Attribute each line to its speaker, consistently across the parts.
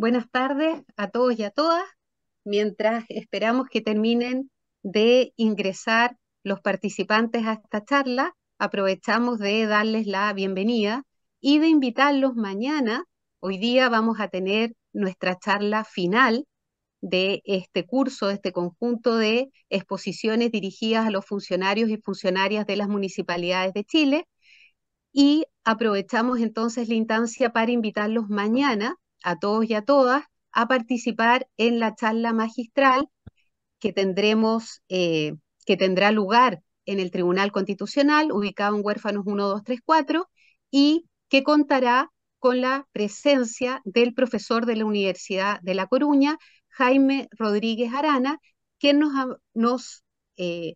Speaker 1: Buenas tardes a todos y a todas, mientras esperamos que terminen de ingresar los participantes a esta charla, aprovechamos de darles la bienvenida y de invitarlos mañana. Hoy día vamos a tener nuestra charla final de este curso, de este conjunto de exposiciones dirigidas a los funcionarios y funcionarias de las municipalidades de Chile. Y aprovechamos entonces la instancia para invitarlos mañana a todos y a todas a participar en la charla magistral que tendremos, eh, que tendrá lugar en el Tribunal Constitucional, ubicado en Huérfanos 1234, y que contará con la presencia del profesor de la Universidad de La Coruña, Jaime Rodríguez Arana, quien nos, nos eh,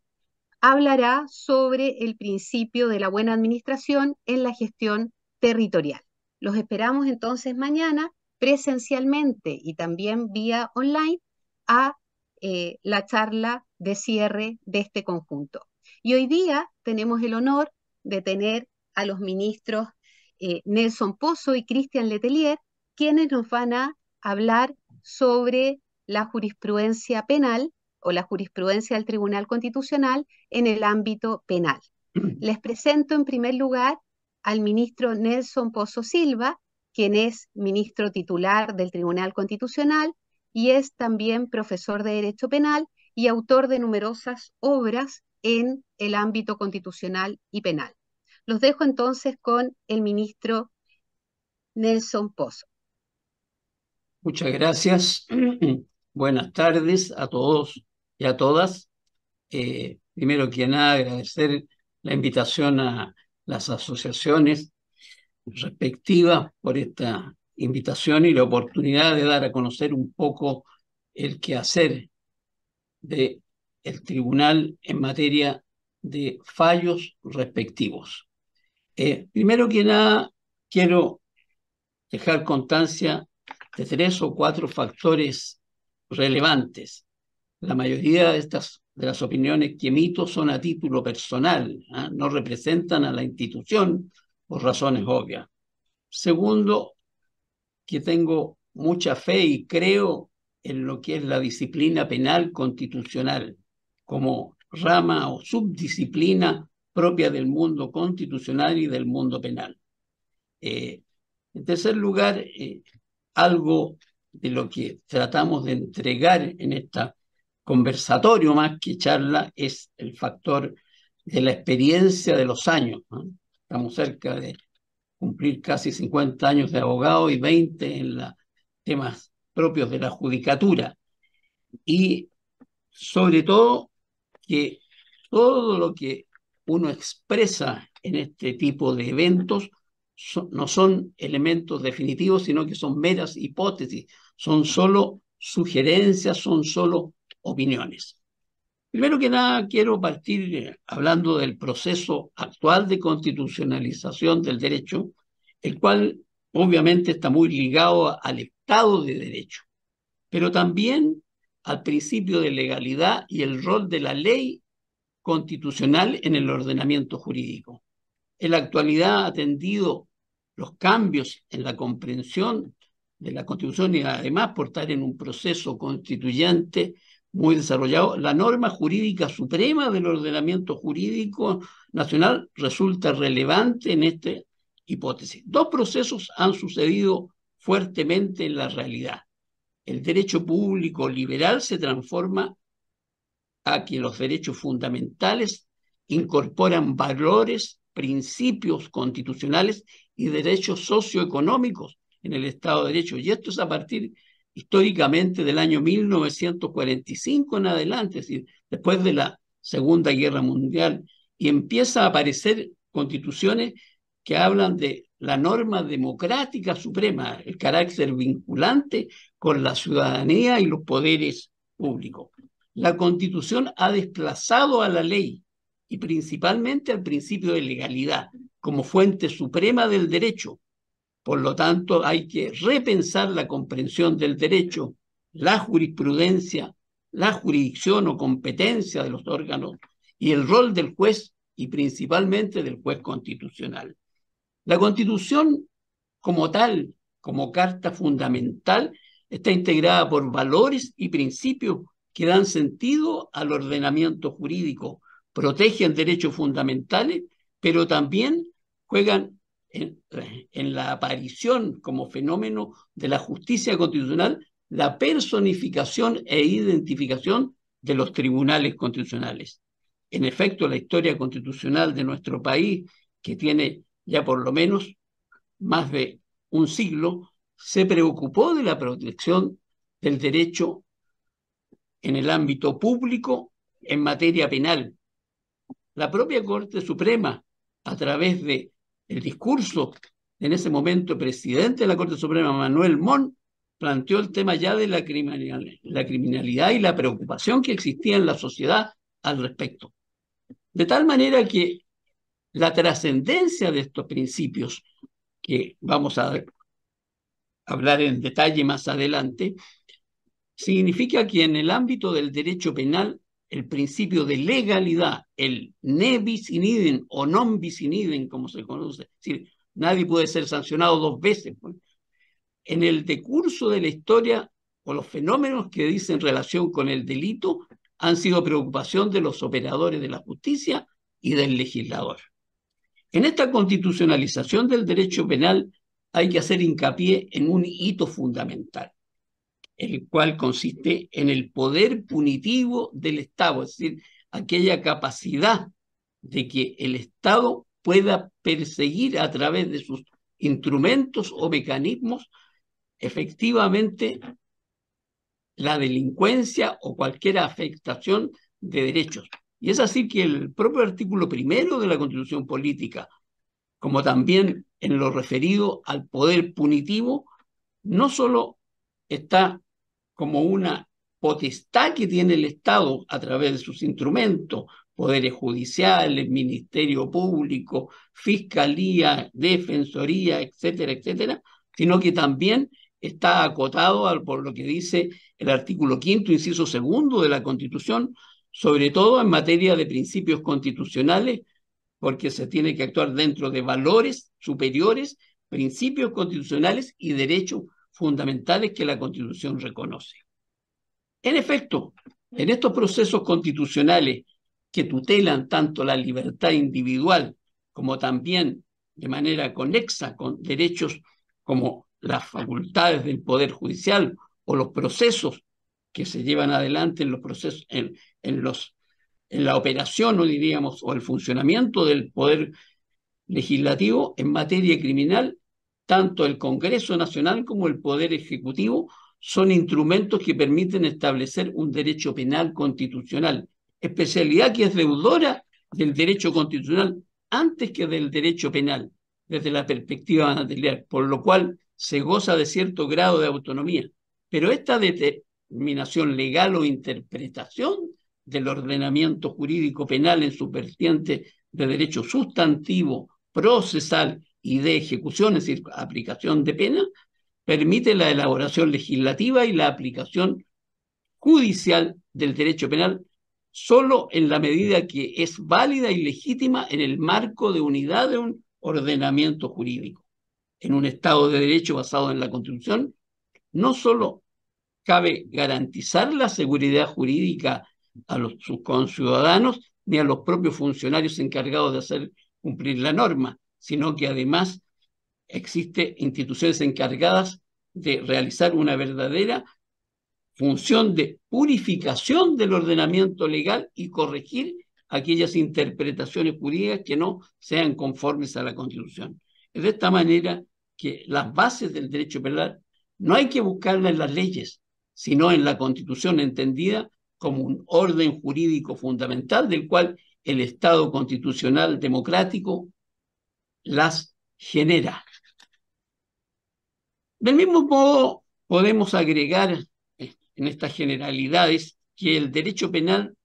Speaker 1: hablará sobre el principio de la buena administración en la gestión territorial. Los esperamos entonces mañana presencialmente y también vía online a eh, la charla de cierre de este conjunto. Y hoy día tenemos el honor de tener a los ministros eh, Nelson Pozo y Cristian Letelier, quienes nos van a hablar sobre la jurisprudencia penal o la jurisprudencia del Tribunal Constitucional en el ámbito penal. Les presento en primer lugar al ministro Nelson Pozo Silva, quien es ministro titular del Tribunal Constitucional y es también profesor de Derecho Penal y autor de numerosas obras en el ámbito constitucional y penal. Los dejo entonces con el ministro Nelson Pozo.
Speaker 2: Muchas gracias. Buenas tardes a todos y a todas. Eh, primero que agradecer la invitación a las asociaciones respectiva por esta invitación y la oportunidad de dar a conocer un poco el quehacer del el tribunal en materia de fallos respectivos. Eh, primero que nada, quiero dejar constancia de tres o cuatro factores relevantes. La mayoría de estas de las opiniones que emito son a título personal, ¿ah? no representan a la institución, por razones obvias. Segundo, que tengo mucha fe y creo en lo que es la disciplina penal constitucional como rama o subdisciplina propia del mundo constitucional y del mundo penal. Eh, en tercer lugar, eh, algo de lo que tratamos de entregar en este conversatorio más que charla es el factor de la experiencia de los años estamos cerca de cumplir casi 50 años de abogado y 20 en temas propios de la judicatura. Y sobre todo que todo lo que uno expresa en este tipo de eventos no son elementos definitivos, sino que son meras hipótesis, son solo sugerencias, son solo opiniones. Primero que nada, quiero partir eh, hablando del proceso actual de constitucionalización del derecho, el cual obviamente está muy ligado al Estado de Derecho, pero también al principio de legalidad y el rol de la ley constitucional en el ordenamiento jurídico. En la actualidad ha atendido los cambios en la comprensión de la Constitución y además por estar en un proceso constituyente muy desarrollado. La norma jurídica suprema del ordenamiento jurídico nacional resulta relevante en esta hipótesis. Dos procesos han sucedido fuertemente en la realidad. El derecho público liberal se transforma a quien los derechos fundamentales incorporan valores, principios constitucionales y derechos socioeconómicos en el Estado de Derecho. Y esto es a partir históricamente del año 1945 en adelante, es decir, después de la Segunda Guerra Mundial, y empieza a aparecer constituciones que hablan de la norma democrática suprema, el carácter vinculante con la ciudadanía y los poderes públicos. La constitución ha desplazado a la ley y principalmente al principio de legalidad como fuente suprema del derecho, por lo tanto, hay que repensar la comprensión del derecho, la jurisprudencia, la jurisdicción o competencia de los órganos y el rol del juez y principalmente del juez constitucional. La constitución como tal, como carta fundamental, está integrada por valores y principios que dan sentido al ordenamiento jurídico, protegen derechos fundamentales, pero también juegan en, la aparición como fenómeno de la justicia constitucional la personificación e identificación de los tribunales constitucionales. En efecto, la historia constitucional de nuestro país, que tiene ya por lo menos más de un siglo, se preocupó de la protección del derecho en el ámbito público en materia penal. La propia Corte Suprema, a través de el discurso en ese momento presidente de la Corte Suprema, Manuel Mon, planteó el tema ya de la, la criminalidad y la preocupación que existía en la sociedad al respecto. De tal manera que la trascendencia de estos principios, que vamos a hablar en detalle más adelante, significa que en el ámbito del derecho penal el principio de legalidad, el ne bis in idem o non bis in idem, como se conoce, es decir, nadie puede ser sancionado dos veces. Pues. En el decurso de la historia o los fenómenos que dicen relación con el delito han sido preocupación de los operadores de la justicia y del legislador. En esta constitucionalización del derecho penal hay que hacer hincapié en un hito fundamental, el cual consiste en el poder punitivo del Estado, es decir, aquella capacidad de que el Estado pueda perseguir a través de sus instrumentos o mecanismos efectivamente la delincuencia o cualquier afectación de derechos. Y es así que el propio artículo primero de la Constitución Política, como también en lo referido al poder punitivo, no solo está como una potestad que tiene el Estado a través de sus instrumentos, poderes judiciales, ministerio público, fiscalía, defensoría, etcétera, etcétera, sino que también está acotado por lo que dice el artículo quinto, inciso segundo de la Constitución, sobre todo en materia de principios constitucionales, porque se tiene que actuar dentro de valores superiores, principios constitucionales y derechos fundamentales que la Constitución reconoce. En efecto, en estos procesos constitucionales que tutelan tanto la libertad individual como también de manera conexa con derechos como las facultades del Poder Judicial o los procesos que se llevan adelante en los procesos, en, los, en la operación, o diríamos, o el funcionamiento del Poder Legislativo en materia criminal, tanto el Congreso Nacional como el Poder Ejecutivo son instrumentos que permiten establecer un derecho penal constitucional, especialidad que es deudora del derecho constitucional antes que del derecho penal, desde la perspectiva material, por lo cual se goza de cierto grado de autonomía. Pero esta determinación legal o interpretación del ordenamiento jurídico penal en su vertiente de derecho sustantivo, procesal y de ejecución, es decir, aplicación de pena, permite la elaboración legislativa y la aplicación judicial del derecho penal solo en la medida que es válida y legítima en el marco de unidad de un ordenamiento jurídico. En un Estado de Derecho basado en la Constitución, no solo cabe garantizar la seguridad jurídica a los, sus conciudadanos ni a los propios funcionarios encargados de hacer cumplir la norma, sino que además existe instituciones encargadas de realizar una verdadera función de purificación del ordenamiento legal y corregir aquellas interpretaciones jurídicas que no sean conformes a la Constitución. Es de esta manera que las bases del derecho penal no hay que buscarlas en las leyes, sino en la Constitución entendida como un orden jurídico fundamental del cual el Estado constitucional democrático las genera. Del mismo modo, podemos agregar eh, en estas generalidades que el derecho penal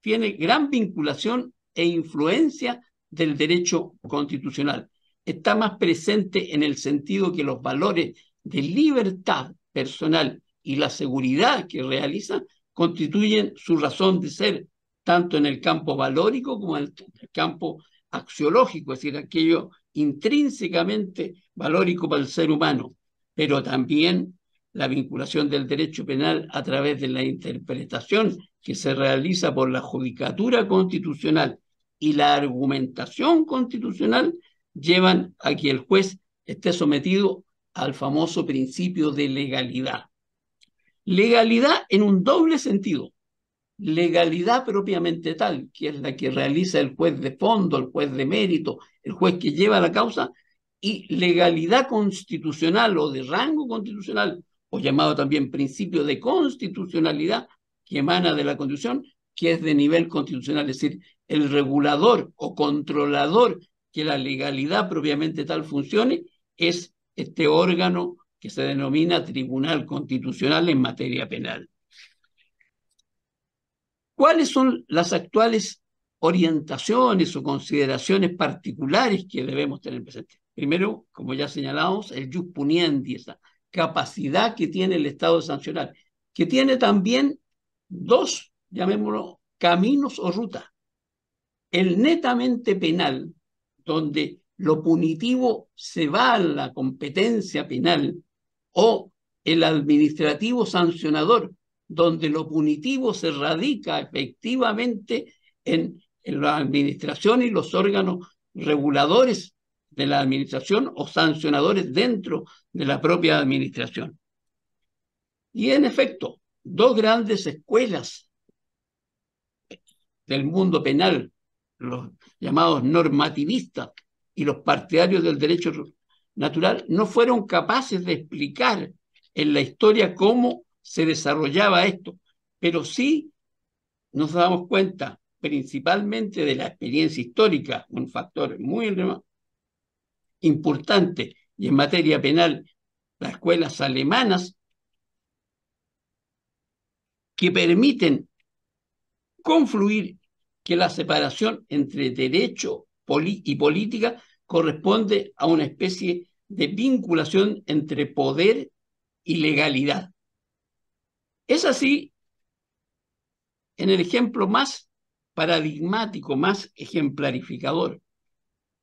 Speaker 2: tiene gran vinculación e influencia del derecho constitucional. Está más presente en el sentido que los valores de libertad personal y la seguridad que realiza constituyen su razón de ser, tanto en el campo valórico como en el campo axiológico, es decir, aquello intrínsecamente valórico para el ser humano, pero también la vinculación del derecho penal a través de la interpretación que se realiza por la judicatura constitucional y la argumentación constitucional llevan a que el juez esté sometido al famoso principio de legalidad. Legalidad en un doble sentido legalidad propiamente tal, que es la que realiza el juez de fondo, el juez de mérito, el juez que lleva la causa, y legalidad constitucional o de rango constitucional, o llamado también principio de constitucionalidad, que emana de la Constitución, que es de nivel constitucional, es decir, el regulador o controlador que la legalidad propiamente tal funcione, es este órgano que se denomina Tribunal Constitucional en materia penal. ¿Cuáles son las actuales orientaciones o consideraciones particulares que debemos tener presente? Primero, como ya señalamos, el jus puniendi, esa capacidad que tiene el Estado de sancionar, que tiene también dos, llamémoslo, caminos o rutas. El netamente penal, donde lo punitivo se va a la competencia penal, o el administrativo sancionador, donde lo punitivo se radica efectivamente en, la administración y los órganos reguladores de la administración o sancionadores dentro de la propia administración. Y en efecto, dos grandes escuelas del mundo penal, los llamados normativistas y los partidarios del derecho natural, no fueron capaces de explicar en la historia cómo se desarrollaba esto, pero sí nos damos cuenta principalmente de la experiencia histórica, un factor muy importante, y en materia penal, las escuelas alemanas que permiten confluir que la separación entre derecho y política corresponde a una especie de vinculación entre poder y legalidad. Es así en el ejemplo más paradigmático, más ejemplarificador.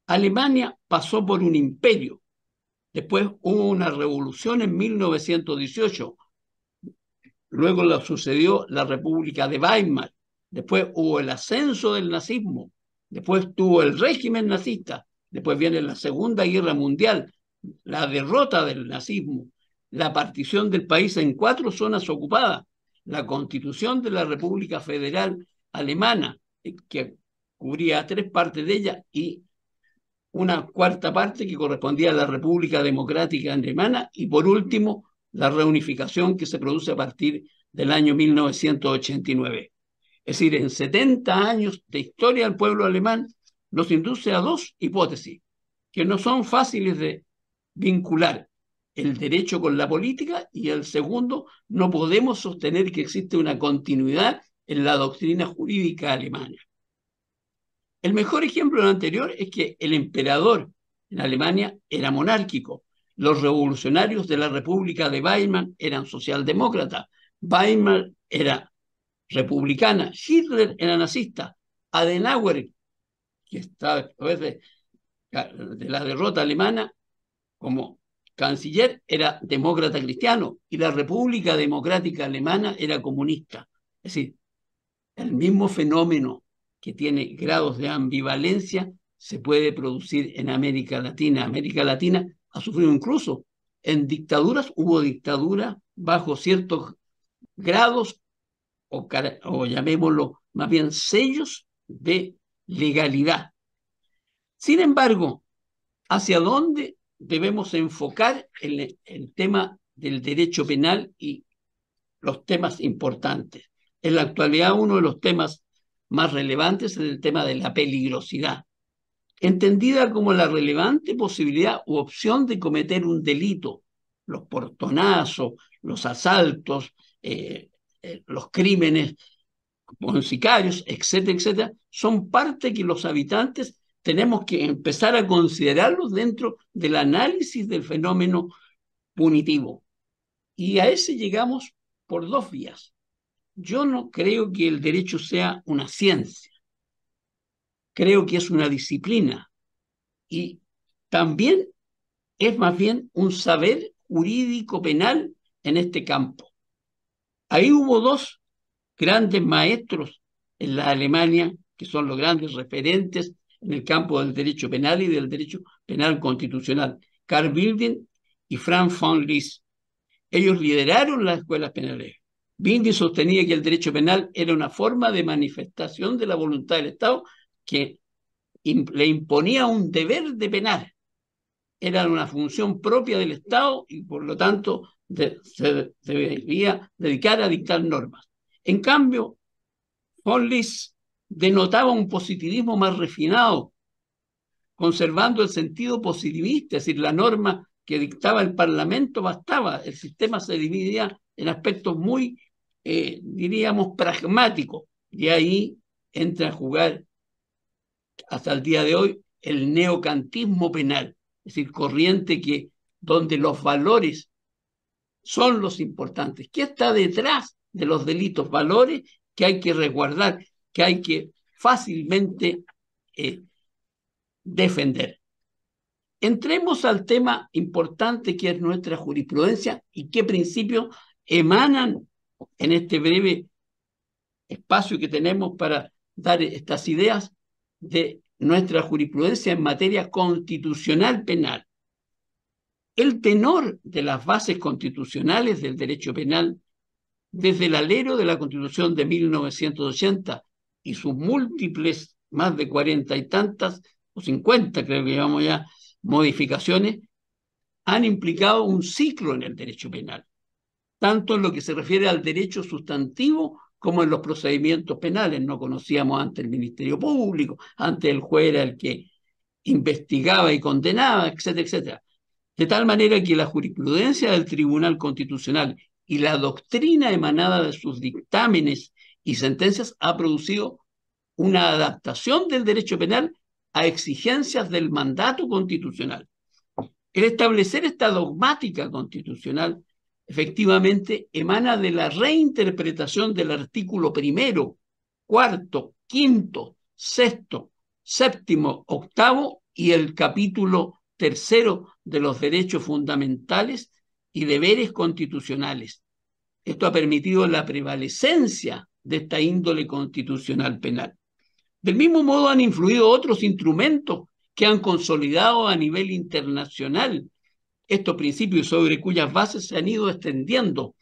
Speaker 2: Alemania pasó por un imperio, después hubo una revolución en 1918, luego sucedió la República de Weimar, después hubo el ascenso del nazismo, después tuvo el régimen nazista, después viene la Segunda Guerra Mundial, la derrota del nazismo, la partición del país en cuatro zonas ocupadas, la constitución de la República Federal Alemana, eh, que cubría tres partes de ella y una cuarta parte que correspondía a la República Democrática Alemana y por último la reunificación que se produce a partir del año 1989. Es decir, en 70 años de historia del pueblo alemán nos induce a dos hipótesis que no son fáciles de vincular el derecho con la política y el segundo, no podemos sostener que existe una continuidad en la doctrina jurídica alemana. El mejor ejemplo del anterior es que el emperador en Alemania era monárquico, los revolucionarios de la República de Weimar eran socialdemócratas, Weimar era republicana, Hitler era nazista, Adenauer, que está a veces de la derrota alemana como canciller era demócrata cristiano y la República Democrática Alemana era comunista. Es decir, el mismo fenómeno que tiene grados de ambivalencia se puede producir en América Latina. América Latina ha sufrido incluso en dictaduras, hubo dictaduras bajo ciertos grados o, o llamémoslo más bien sellos de legalidad. Sin embargo, ¿hacia dónde debemos enfocar el, el tema del derecho penal y los temas importantes. En la actualidad uno de los temas más relevantes es el tema de la peligrosidad, entendida como la relevante posibilidad u opción de cometer un delito, los portonazos, los asaltos, eh, eh, los crímenes con sicarios, etcétera, etcétera, son parte que los habitantes tenemos que empezar a considerarlos dentro del análisis del fenómeno punitivo. Y a ese llegamos por dos vías. Yo no creo que el derecho sea una ciencia. Creo que es una disciplina. Y también es más bien un saber jurídico penal en este campo. Ahí hubo dos grandes maestros en la Alemania, que son los grandes referentes en el campo del derecho penal y del derecho penal constitucional, Carl Bildin y Frank von Lis. Ellos lideraron las escuelas penales. Bilding sostenía que el derecho penal era una forma de manifestación de la voluntad del Estado que le imponía un deber de penar. Era una función propia del Estado y por lo tanto se debía dedicar a dictar normas. En cambio, von Lis denotaba un positivismo más refinado, conservando el sentido positivista, es decir, la norma que dictaba el Parlamento bastaba, el sistema se dividía en aspectos muy, eh, diríamos, pragmáticos, y ahí entra a jugar hasta el día de hoy el neocantismo penal, es decir, corriente que donde los valores son los importantes. ¿Qué está detrás de los delitos? Valores que hay que resguardar que hay que fácilmente eh, defender. Entremos al tema importante que es nuestra jurisprudencia y qué principios emanan en este breve espacio que tenemos para dar estas ideas de nuestra jurisprudencia en materia constitucional penal. El tenor de las bases constitucionales del derecho penal, desde el alero de la Constitución de 1980 y sus múltiples, más de cuarenta y tantas, o cincuenta creo que llamamos ya, modificaciones, han implicado un ciclo en el derecho penal, tanto en lo que se refiere al derecho sustantivo como en los procedimientos penales. No conocíamos antes el Ministerio Público, antes el juez era el que investigaba y condenaba, etcétera, etcétera. De tal manera que la jurisprudencia del Tribunal Constitucional y la doctrina emanada de sus dictámenes y sentencias ha producido una adaptación del derecho penal a exigencias del mandato constitucional. El establecer esta dogmática constitucional efectivamente emana de la reinterpretación del artículo primero, cuarto, quinto, sexto, séptimo, octavo y el capítulo tercero de los derechos fundamentales y deberes constitucionales. Esto ha permitido la prevalecencia de esta índole constitucional penal. Del mismo modo han influido otros instrumentos que han consolidado a nivel internacional estos principios sobre cuyas bases se han ido extendiendo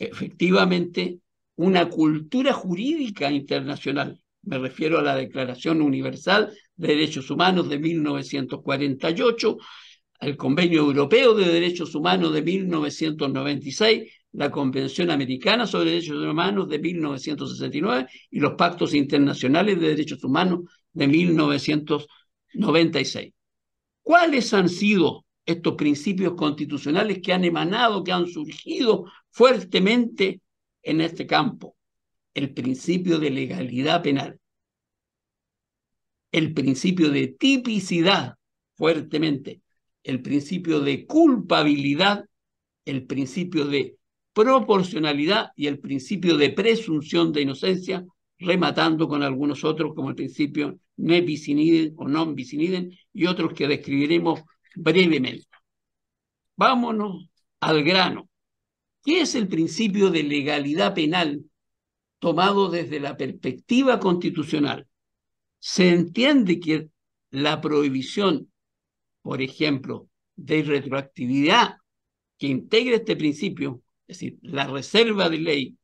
Speaker 2: efectivamente una cultura jurídica internacional. Me refiero a la Declaración Universal de Derechos Humanos de 1948, al Convenio Europeo de Derechos Humanos de 1996 la Convención Americana sobre Derechos Humanos de 1969 y los Pactos Internacionales de Derechos Humanos de 1996. ¿Cuáles han sido estos principios constitucionales que han emanado, que han surgido fuertemente en este campo? El principio de legalidad penal, el principio de tipicidad fuertemente, el principio de culpabilidad, el principio de proporcionalidad y el principio de presunción de inocencia, rematando con algunos otros como el principio ne bis o non bis y otros que describiremos brevemente. Vámonos al grano. ¿Qué es el principio de legalidad penal tomado desde la perspectiva constitucional? Se entiende que la prohibición, por ejemplo, de retroactividad que integra este principio es decir, la reserva de ley,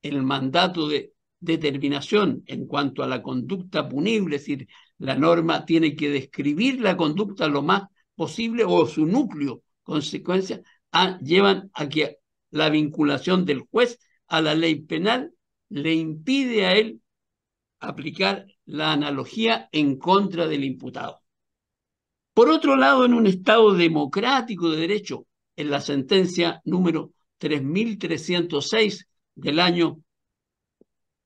Speaker 2: el mandato de determinación en cuanto a la conducta punible, es decir, la norma tiene que describir la conducta lo más posible o su núcleo, consecuencia, llevan a que la vinculación del juez a la ley penal le impide a él aplicar la analogía en contra del imputado. Por otro lado, en un Estado democrático de derecho, en la sentencia número 3.306 del año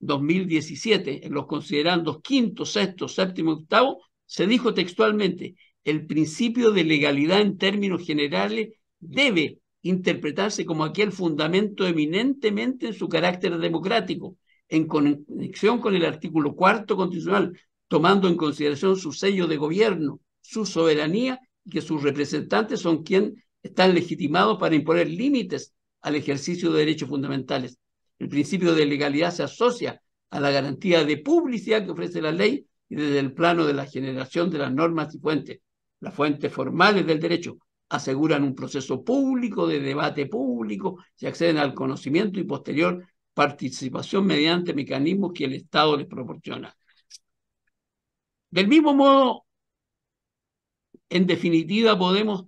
Speaker 2: 2017, en los considerandos quinto, sexto, séptimo octavo, se dijo textualmente, el principio de legalidad en términos generales debe interpretarse como aquel fundamento eminentemente en su carácter democrático, en conexión con el artículo cuarto constitucional, tomando en consideración su sello de gobierno, su soberanía y que sus representantes son quienes están legitimados para imponer límites al ejercicio de derechos fundamentales. El principio de legalidad se asocia a la garantía de publicidad que ofrece la ley y desde el plano de la generación de las normas y fuentes. Las fuentes formales del derecho aseguran un proceso público, de debate público, se acceden al conocimiento y posterior participación mediante mecanismos que el Estado les proporciona. Del mismo modo, en definitiva, podemos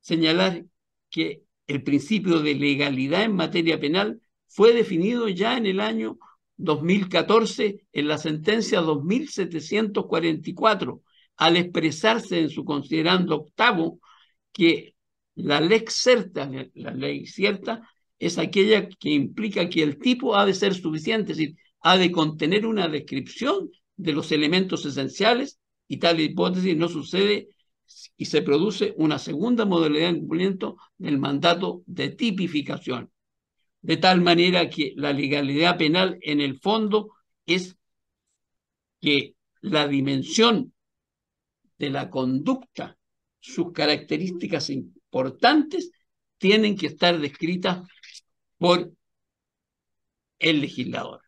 Speaker 2: señalar que el principio de legalidad en materia penal fue definido ya en el año 2014 en la sentencia 2744, al expresarse en su considerando octavo que la ley cierta, la ley cierta, es aquella que implica que el tipo ha de ser suficiente, es decir, ha de contener una descripción de los elementos esenciales y tal hipótesis no sucede y se produce una segunda modalidad de cumplimiento del mandato de tipificación, de tal manera que la legalidad penal en el fondo es que la dimensión de la conducta, sus características importantes, tienen que estar descritas por el legislador.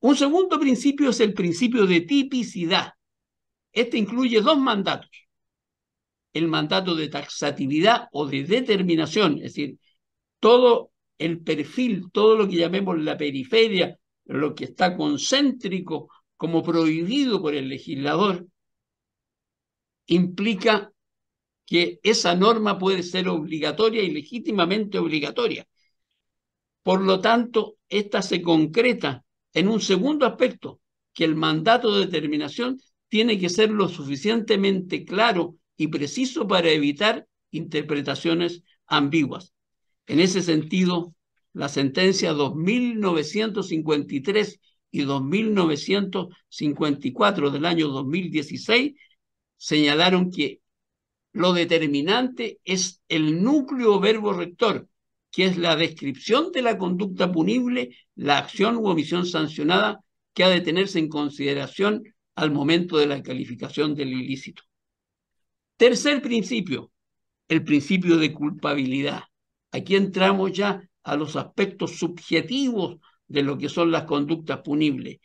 Speaker 2: Un segundo principio es el principio de tipicidad. Este incluye dos mandatos el mandato de taxatividad o de determinación, es decir, todo el perfil, todo lo que llamemos la periferia, lo que está concéntrico como prohibido por el legislador, implica que esa norma puede ser obligatoria y legítimamente obligatoria. Por lo tanto, esta se concreta en un segundo aspecto, que el mandato de determinación tiene que ser lo suficientemente claro y preciso para evitar interpretaciones ambiguas. En ese sentido, la sentencia 2953 y 2954 del año 2016 señalaron que lo determinante es el núcleo verbo rector, que es la descripción de la conducta punible, la acción u omisión sancionada que ha de tenerse en consideración al momento de la calificación del ilícito. Tercer principio, el principio de culpabilidad. Aquí entramos ya a los aspectos subjetivos de lo que son las conductas punibles.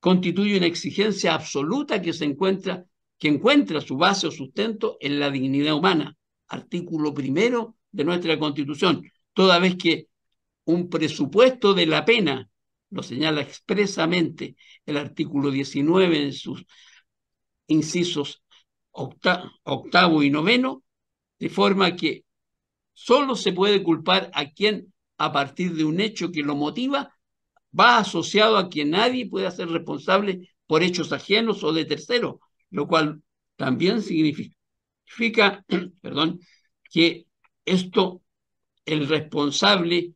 Speaker 2: Constituye una exigencia absoluta que se encuentra, que encuentra su base o sustento en la dignidad humana, artículo primero de nuestra Constitución, toda vez que un presupuesto de la pena, lo señala expresamente el artículo 19 en sus incisos octavo y noveno, de forma que solo se puede culpar a quien a partir de un hecho que lo motiva va asociado a quien nadie pueda ser responsable por hechos ajenos o de tercero lo cual también significa, perdón, que esto, el responsable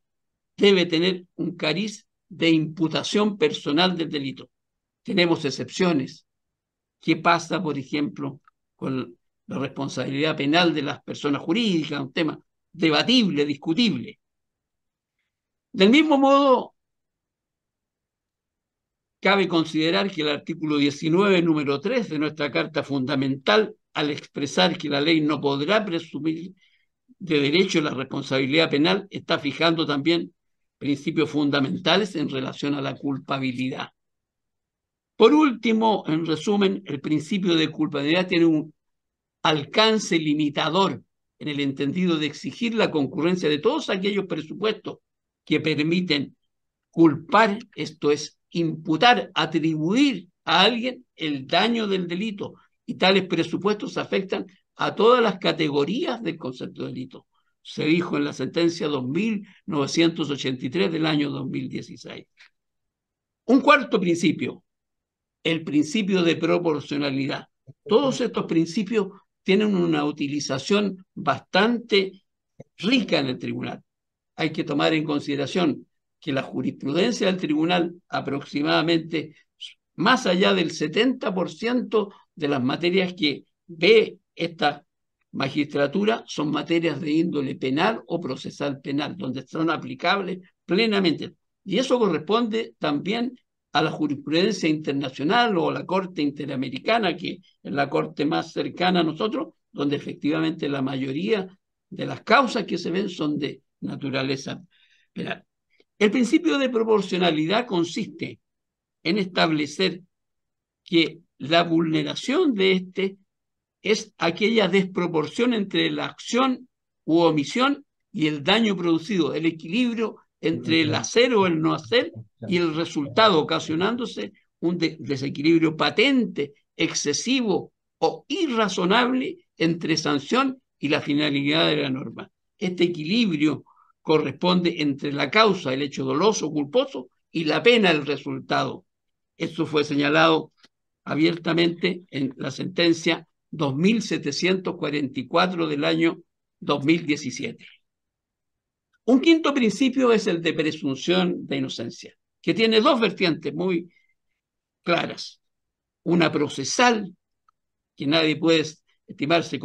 Speaker 2: debe tener un cariz de imputación personal del delito. Tenemos excepciones. ¿Qué pasa, por ejemplo, con la responsabilidad penal de las personas jurídicas, un tema debatible, discutible. Del mismo modo, cabe considerar que el artículo 19, número 3 de nuestra Carta Fundamental, al expresar que la ley no podrá presumir de derecho la responsabilidad penal, está fijando también principios fundamentales en relación a la culpabilidad. Por último, en resumen, el principio de culpabilidad tiene un alcance limitador en el entendido de exigir la concurrencia de todos aquellos presupuestos que permiten culpar, esto es, imputar, atribuir a alguien el daño del delito. Y tales presupuestos afectan a todas las categorías del concepto de delito. Se dijo en la sentencia 2983 del año 2016. Un cuarto principio, el principio de proporcionalidad. Todos estos principios tienen una utilización bastante rica en el tribunal. Hay que tomar en consideración que la jurisprudencia del tribunal aproximadamente más allá del 70% de las materias que ve esta magistratura son materias de índole penal o procesal penal, donde son aplicables plenamente. Y eso corresponde también a la jurisprudencia internacional o a la Corte Interamericana, que es la corte más cercana a nosotros, donde efectivamente la mayoría de las causas que se ven son de naturaleza penal. El principio de proporcionalidad consiste en establecer que la vulneración de este es aquella desproporción entre la acción u omisión y el daño producido, el equilibrio entre el hacer o el no hacer y el resultado, ocasionándose un desequilibrio patente, excesivo o irrazonable entre sanción y la finalidad de la norma. Este equilibrio corresponde entre la causa, el hecho doloso o culposo, y la pena, el resultado. Esto fue señalado abiertamente en la sentencia 2744 del año 2017. Un quinto principio es el de presunción de inocencia, que tiene dos vertientes muy claras. Una procesal, que nadie puede estimarse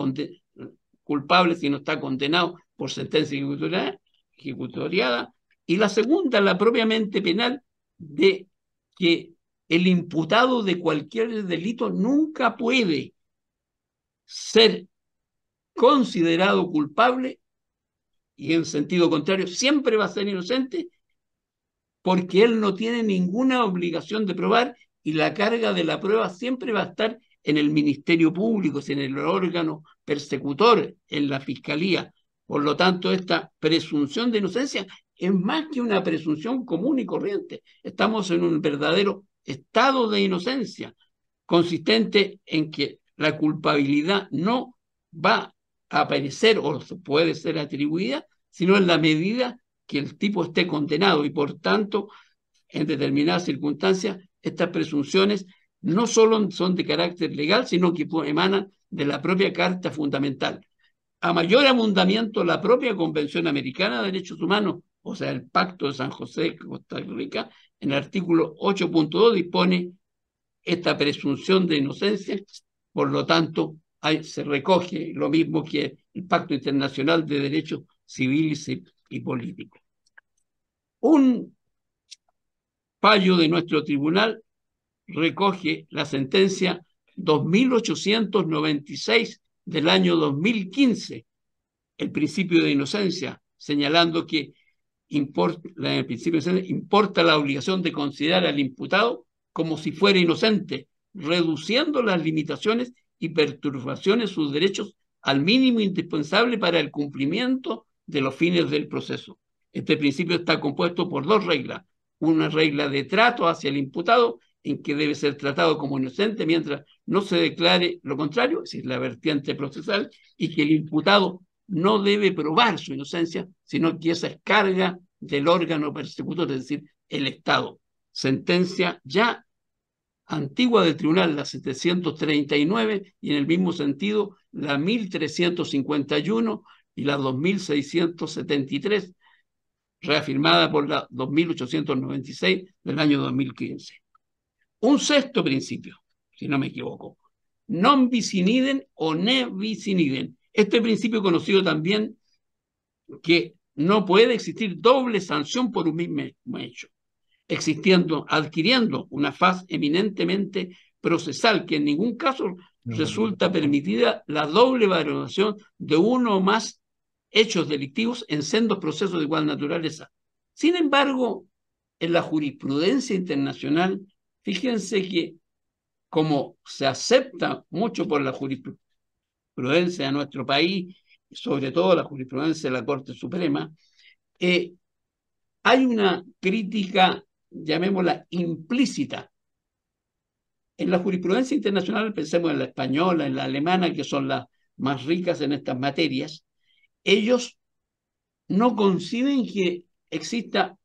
Speaker 2: culpable si no está condenado por sentencia ejecutoriada, Y la segunda, la propiamente penal, de que el imputado de cualquier delito nunca puede ser considerado culpable y en sentido contrario siempre va a ser inocente porque él no tiene ninguna obligación de probar y la carga de la prueba siempre va a estar en el Ministerio Público, en el órgano persecutor, en la Fiscalía. Por lo tanto, esta presunción de inocencia es más que una presunción común y corriente. Estamos en un verdadero estado de inocencia, consistente en que la culpabilidad no va aparecer o puede ser atribuida, sino en la medida que el tipo esté condenado y por tanto, en determinadas circunstancias, estas presunciones no solo son de carácter legal, sino que emanan de la propia Carta Fundamental. A mayor abundamiento, la propia Convención Americana de Derechos Humanos, o sea, el Pacto de San José, Costa Rica, en el artículo 8.2 dispone esta presunción de inocencia, por lo tanto, se recoge lo mismo que el Pacto Internacional de Derechos Civiles y, Políticos. Un fallo de nuestro tribunal recoge la sentencia 2896 del año 2015, el principio de inocencia, señalando que importa, el principio importa la obligación de considerar al imputado como si fuera inocente, reduciendo las limitaciones y perturbaciones sus derechos al mínimo indispensable para el cumplimiento de los fines del proceso. Este principio está compuesto por dos reglas. Una regla de trato hacia el imputado, en que debe ser tratado como inocente mientras no se declare lo contrario, es decir, la vertiente procesal, y que el imputado no debe probar su inocencia, sino que esa es carga del órgano persecutor, es decir, el Estado. Sentencia ya antigua del tribunal, la 739, y en el mismo sentido, la 1351 y la 2673, reafirmada por la 2896 del año 2015. Un sexto principio, si no me equivoco, non viciniden o ne viciniden. Este principio conocido también que no puede existir doble sanción por un mismo hecho existiendo, adquiriendo una faz eminentemente procesal, que en ningún caso resulta permitida la doble valoración de uno o más hechos delictivos en sendos procesos de igual naturaleza. Sin embargo, en la jurisprudencia internacional, fíjense que como se acepta mucho por la jurisprudencia de nuestro país, sobre todo la jurisprudencia de la Corte Suprema, eh, hay una crítica llamémosla implícita. En la jurisprudencia internacional, pensemos en la española, en la alemana, que son las más ricas en estas materias, ellos no conciben que exista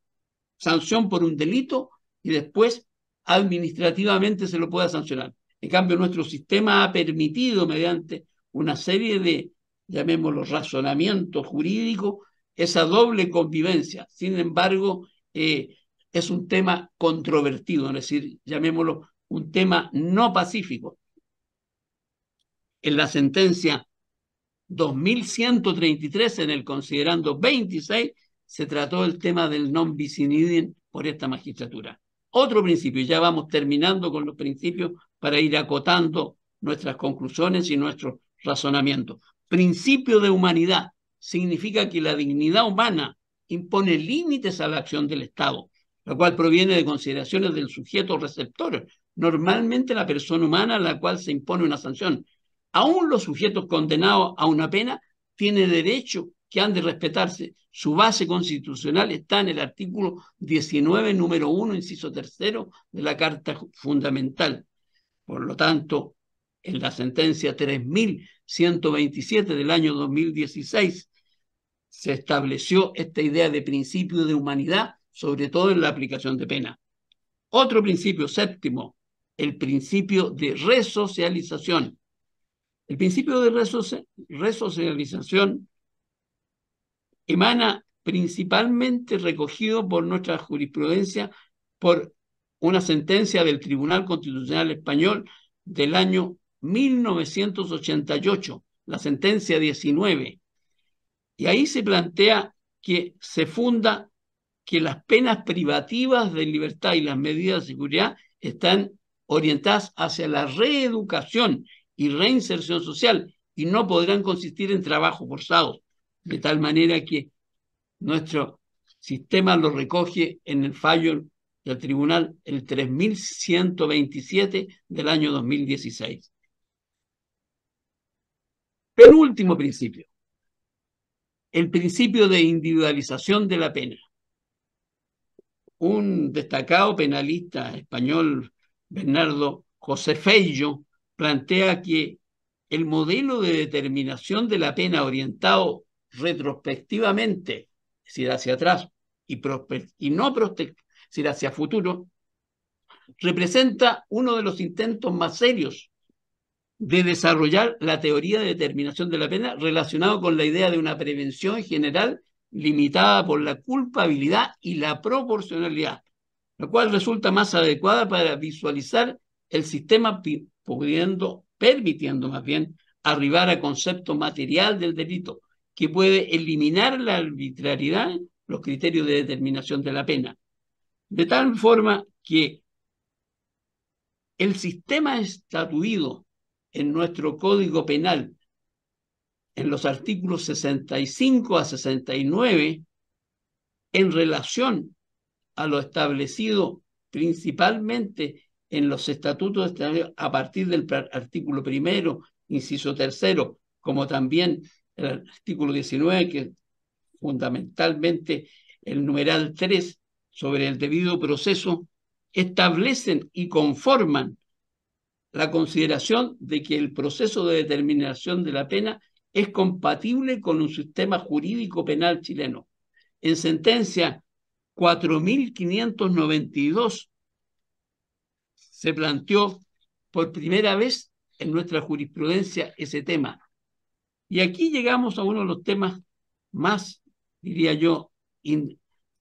Speaker 2: sanción por un delito y después administrativamente se lo pueda sancionar. En cambio, nuestro sistema ha permitido, mediante una serie de, llamémoslo, razonamientos jurídicos, esa doble convivencia. Sin embargo, eh, es un tema controvertido, es decir, llamémoslo un tema no pacífico. En la sentencia 2133, en el considerando 26, se trató el tema del non bis por esta magistratura. Otro principio, ya vamos terminando con los principios para ir acotando nuestras conclusiones y nuestro razonamiento. Principio de humanidad significa que la dignidad humana impone límites a la acción del Estado, la cual proviene de consideraciones del sujeto receptor, normalmente la persona humana a la cual se impone una sanción. Aún los sujetos condenados a una pena tienen derecho que han de respetarse. Su base constitucional está en el artículo 19, número 1, inciso tercero de la Carta Fundamental. Por lo tanto, en la sentencia 3127 del año 2016 se estableció esta idea de principio de humanidad sobre todo en la aplicación de pena. Otro principio, séptimo, el principio de resocialización. El principio de resocialización emana principalmente recogido por nuestra jurisprudencia por una sentencia del Tribunal Constitucional Español del año 1988, la sentencia 19. Y ahí se plantea que se funda que las penas privativas de libertad y las medidas de seguridad están orientadas hacia la reeducación y reinserción social y no podrán consistir en trabajo forzado, de tal manera que nuestro sistema lo recoge en el fallo del tribunal el 3127 del año 2016. Penúltimo principio, el principio de individualización de la pena un destacado penalista español, Bernardo José Feillo, plantea que el modelo de determinación de la pena orientado retrospectivamente, es decir, hacia atrás, y, no hacia futuro, representa uno de los intentos más serios de desarrollar la teoría de determinación de la pena relacionado con la idea de una prevención general limitada por la culpabilidad y la proporcionalidad, la cual resulta más adecuada para visualizar el sistema pudiendo, permitiendo más bien arribar a concepto material del delito, que puede eliminar la arbitrariedad, los criterios de determinación de la pena, de tal forma que el sistema estatuido en nuestro Código Penal en los artículos 65 a 69 en relación a lo establecido principalmente en los estatutos este a partir del artículo primero, inciso tercero, como también el artículo 19, que fundamentalmente el numeral 3 sobre el debido proceso, establecen y conforman la consideración de que el proceso de determinación de la pena es compatible con un sistema jurídico penal chileno. En sentencia 4592 se planteó por primera vez en nuestra jurisprudencia ese tema. Y aquí llegamos a uno de los temas más, diría yo,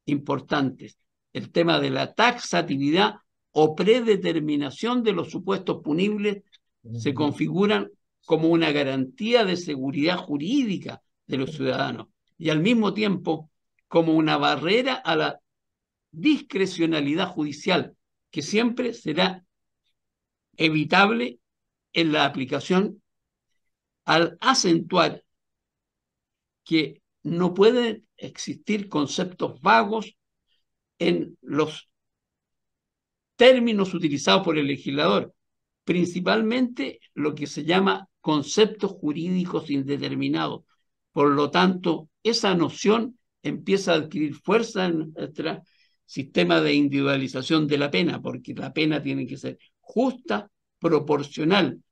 Speaker 2: importantes, el tema de la taxatividad o predeterminación de los supuestos punibles se configuran como una garantía de seguridad jurídica de los ciudadanos y al mismo tiempo como una barrera a la discrecionalidad judicial, que siempre será evitable en la aplicación al acentuar que no pueden existir conceptos vagos en los términos utilizados por el legislador, principalmente lo que se llama conceptos jurídicos indeterminados. Por lo tanto, esa noción empieza a adquirir fuerza en nuestro sistema de individualización de la pena, porque la pena tiene que ser justa, proporcional,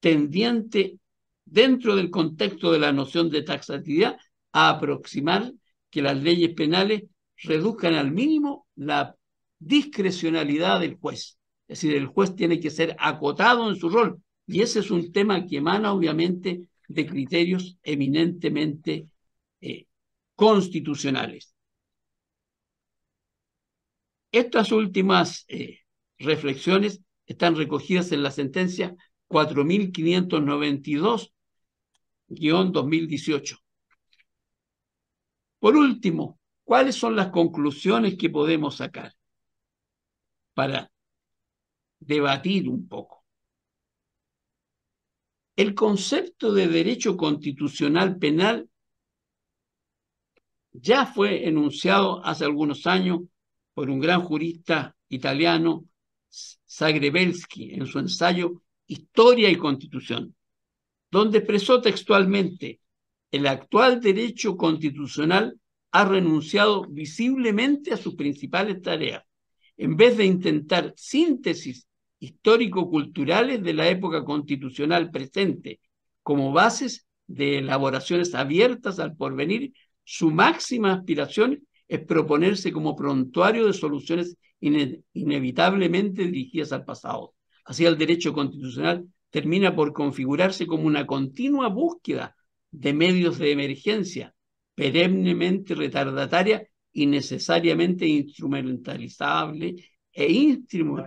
Speaker 2: tendiente dentro del contexto de la noción de taxatividad a aproximar que las leyes penales reduzcan al mínimo la discrecionalidad del juez. Es decir, el juez tiene que ser acotado en su rol, y ese es un tema que emana obviamente de criterios eminentemente eh, constitucionales. Estas últimas eh, reflexiones están recogidas en la sentencia 4592-2018. Por último, ¿cuáles son las conclusiones que podemos sacar para debatir un poco? el concepto de derecho constitucional penal ya fue enunciado hace algunos años por un gran jurista italiano, Zagrebelsky, en su ensayo Historia y Constitución, donde expresó textualmente, el actual derecho constitucional ha renunciado visiblemente a sus principales tareas. En vez de intentar síntesis histórico-culturales de la época constitucional presente, como bases de elaboraciones abiertas al porvenir, su máxima aspiración es proponerse como prontuario de soluciones inevitablemente dirigidas al pasado. Así el derecho constitucional termina por configurarse como una continua búsqueda de medios de emergencia, perennemente retardataria y necesariamente instrumentalizable e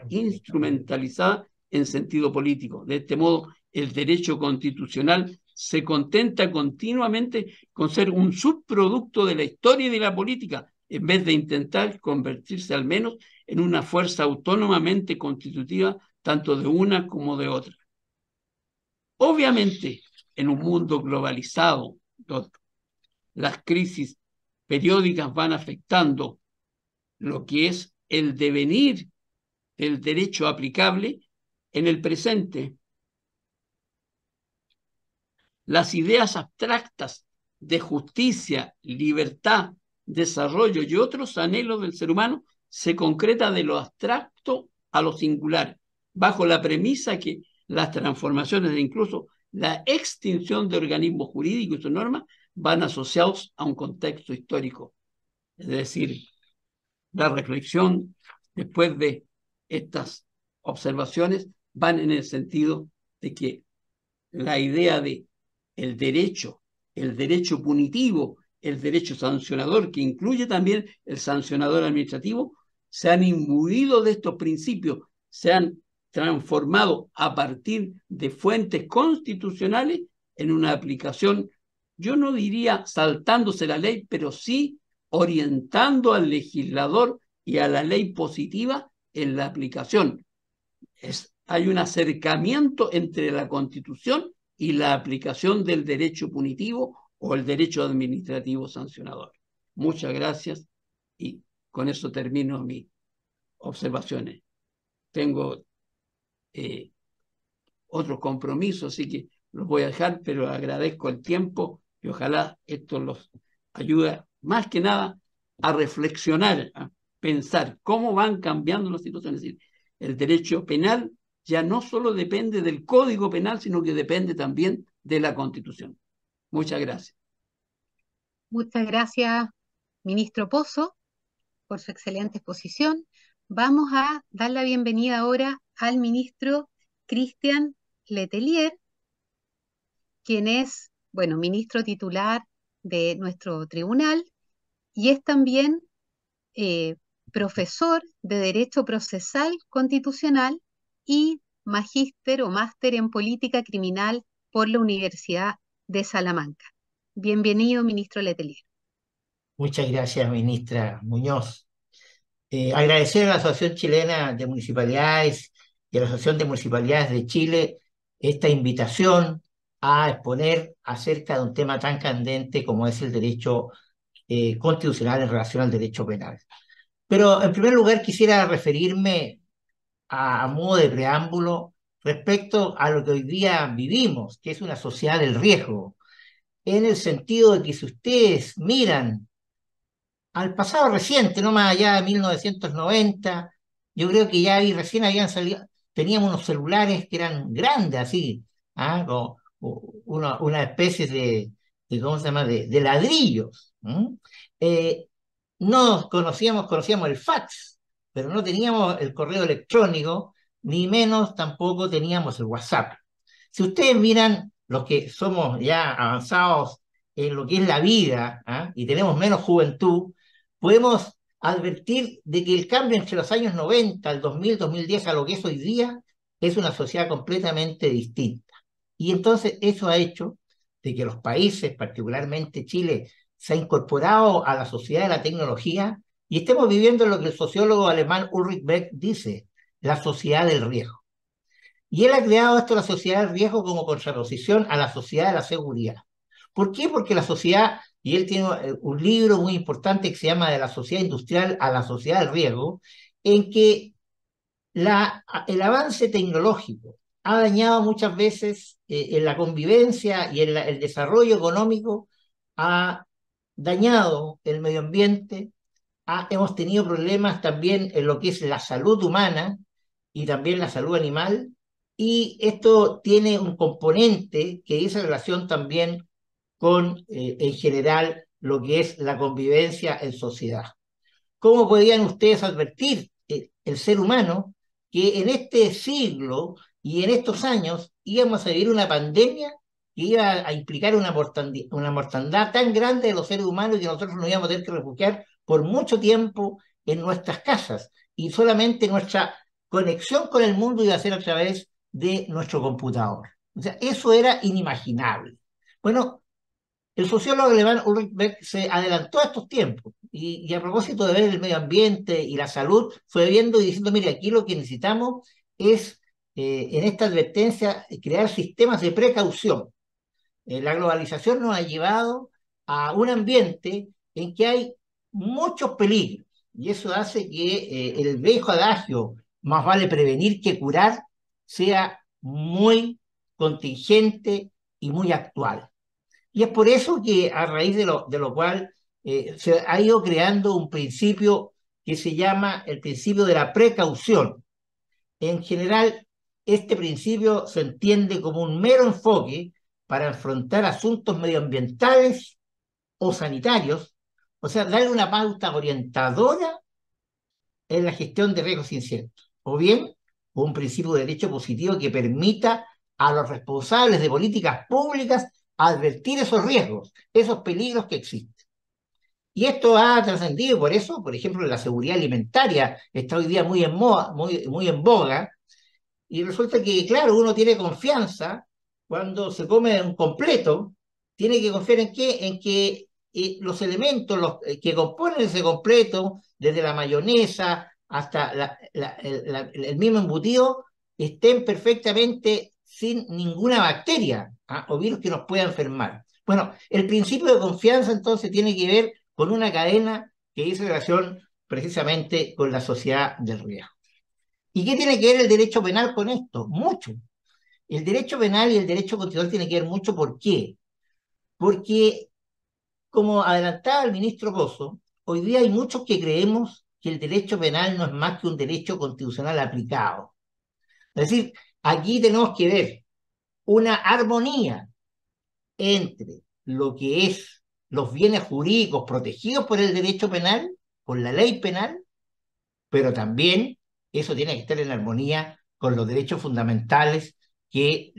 Speaker 2: instrumentalizada en sentido político. De este modo, el derecho constitucional se contenta continuamente con ser un subproducto de la historia y de la política, en vez de intentar convertirse al menos en una fuerza autónomamente constitutiva tanto de una como de otra. Obviamente, en un mundo globalizado, las crisis periódicas van afectando lo que es el devenir el derecho aplicable en el presente. Las ideas abstractas de justicia, libertad, desarrollo y otros anhelos del ser humano se concreta de lo abstracto a lo singular, bajo la premisa que las transformaciones e incluso la extinción de organismos jurídicos y sus normas van asociados a un contexto histórico. Es decir, la reflexión después de estas observaciones van en el sentido de que la idea de el derecho, el derecho punitivo, el derecho sancionador, que incluye también el sancionador administrativo, se han imbuido de estos principios, se han transformado a partir de fuentes constitucionales en una aplicación, yo no diría saltándose la ley, pero sí orientando al legislador y a la ley positiva en la aplicación. hay un acercamiento entre la constitución y la aplicación del derecho punitivo o el derecho administrativo sancionador. Muchas gracias y con eso termino mis observaciones. Tengo eh, otros compromisos, así que los voy a dejar, pero agradezco el tiempo y ojalá esto los ayuda más que nada a reflexionar, a pensar cómo van cambiando las situaciones. Es decir, el derecho penal ya no solo depende del código penal, sino que depende también de la constitución. Muchas gracias.
Speaker 1: Muchas gracias, ministro Pozo, por su excelente exposición. Vamos a dar la bienvenida ahora al ministro Cristian Letelier, quien es, bueno, ministro titular de nuestro tribunal y es también eh, profesor de Derecho Procesal Constitucional y magíster o máster en Política Criminal por la Universidad de Salamanca. Bienvenido, ministro Letelier.
Speaker 3: Muchas gracias, ministra Muñoz. Eh, agradecer a la Asociación Chilena de Municipalidades y a la Asociación de Municipalidades de Chile esta invitación a exponer acerca de un tema tan candente como es el derecho eh, constitucional en relación al derecho penal. Pero en primer lugar quisiera referirme a, modo de preámbulo respecto a lo que hoy día vivimos, que es una sociedad del riesgo, en el sentido de que si ustedes miran al pasado reciente, no más allá de 1990, yo creo que ya ahí recién habían salido, teníamos unos celulares que eran grandes, así, ¿ah? una, especie de, ¿cómo se llama? de ladrillos ¿Mm? Eh, no conocíamos, conocíamos el fax, pero no teníamos el correo electrónico, ni menos tampoco teníamos el WhatsApp. Si ustedes miran los que somos ya avanzados en lo que es la vida ¿ah? y tenemos menos juventud, podemos advertir de que el cambio entre los años 90, al 2000, 2010 a lo que es hoy día es una sociedad completamente distinta. Y entonces eso ha hecho de que los países, particularmente Chile, se ha incorporado a la sociedad de la tecnología y estemos viviendo lo que el sociólogo alemán Ulrich Beck dice, la sociedad del riesgo. Y él ha creado esto, la sociedad del riesgo, como contraposición a la sociedad de la seguridad. ¿Por qué? Porque la sociedad, y él tiene un libro muy importante que se llama De la sociedad industrial a la sociedad del riesgo, en que la, el avance tecnológico ha dañado muchas veces eh, en la convivencia y en el desarrollo económico a dañado el medio ambiente, hemos tenido problemas también en lo que es la salud humana y también la salud animal, y esto tiene un componente que dice relación también con, eh, en general, lo que es la convivencia en sociedad. ¿Cómo podían ustedes advertir eh, el ser humano que en este siglo y en estos años íbamos a vivir una pandemia que iba a implicar una mortandad, tan grande de los seres humanos que nosotros no íbamos a tener que refugiar por mucho tiempo en nuestras casas y solamente nuestra conexión con el mundo iba a ser a través de nuestro computador. O sea, eso era inimaginable. Bueno, el sociólogo alemán Ulrich Beck se adelantó a estos tiempos y, a propósito de ver el medio ambiente y la salud, fue viendo y diciendo, mire, aquí lo que necesitamos es, eh, en esta advertencia, crear sistemas de precaución. Eh, la globalización nos ha llevado a un ambiente en que hay muchos peligros y eso hace que eh, el viejo adagio, más vale prevenir que curar, sea muy contingente y muy actual. Y es por eso que a raíz de lo, de lo cual eh, se ha ido creando un principio que se llama el principio de la precaución. En general, este principio se entiende como un mero enfoque para afrontar asuntos medioambientales o sanitarios, o sea, dar una pauta orientadora en la gestión de riesgos inciertos, o bien un principio de derecho positivo que permita a los responsables de políticas públicas advertir esos riesgos, esos peligros que existen. Y esto ha trascendido por eso, por ejemplo, la seguridad alimentaria está hoy día muy en, muy en boga, y resulta que, claro, uno tiene confianza cuando se come un completo, tiene que confiar en qué? En que eh, los elementos eh, que componen ese completo, desde la mayonesa hasta el mismo embutido, estén perfectamente sin ninguna bacteria ¿ah? o virus que nos pueda enfermar. Bueno, el principio de confianza entonces tiene que ver con una cadena que dice relación precisamente con la sociedad del riesgo. ¿Y qué tiene que ver el derecho penal con esto? Mucho, el derecho penal y el derecho constitucional tienen que ver mucho. ¿Por qué? Porque, como adelantaba el ministro Pozo, hoy día hay muchos que creemos que el derecho penal no es más que un derecho constitucional aplicado. Es decir, aquí tenemos que ver una armonía entre lo que es los bienes jurídicos protegidos por el derecho penal, por la ley penal, pero también eso tiene que estar en armonía con los derechos fundamentales que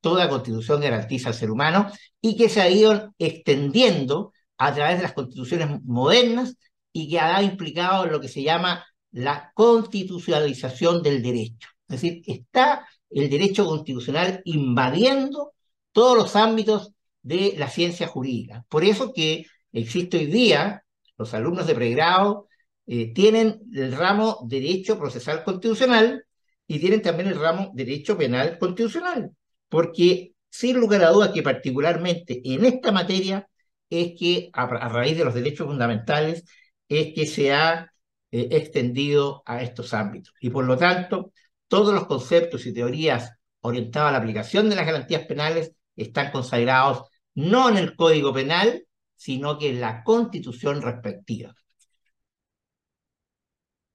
Speaker 3: toda constitución garantiza al ser humano y que se ha ido extendiendo a través de las constituciones modernas y que ha implicado lo que se llama la constitucionalización del derecho. Es decir, está el derecho constitucional invadiendo todos los ámbitos de la ciencia jurídica. Por eso que existe hoy día, los alumnos de pregrado eh, tienen el ramo Derecho Procesal Constitucional, y tienen también el ramo derecho penal constitucional, porque sin lugar a dudas que particularmente en esta materia es que a, raíz de los derechos fundamentales es que se ha eh, extendido a estos ámbitos. Y por lo tanto, todos los conceptos y teorías orientados a la aplicación de las garantías penales están consagrados no en el Código Penal, sino que en la Constitución respectiva.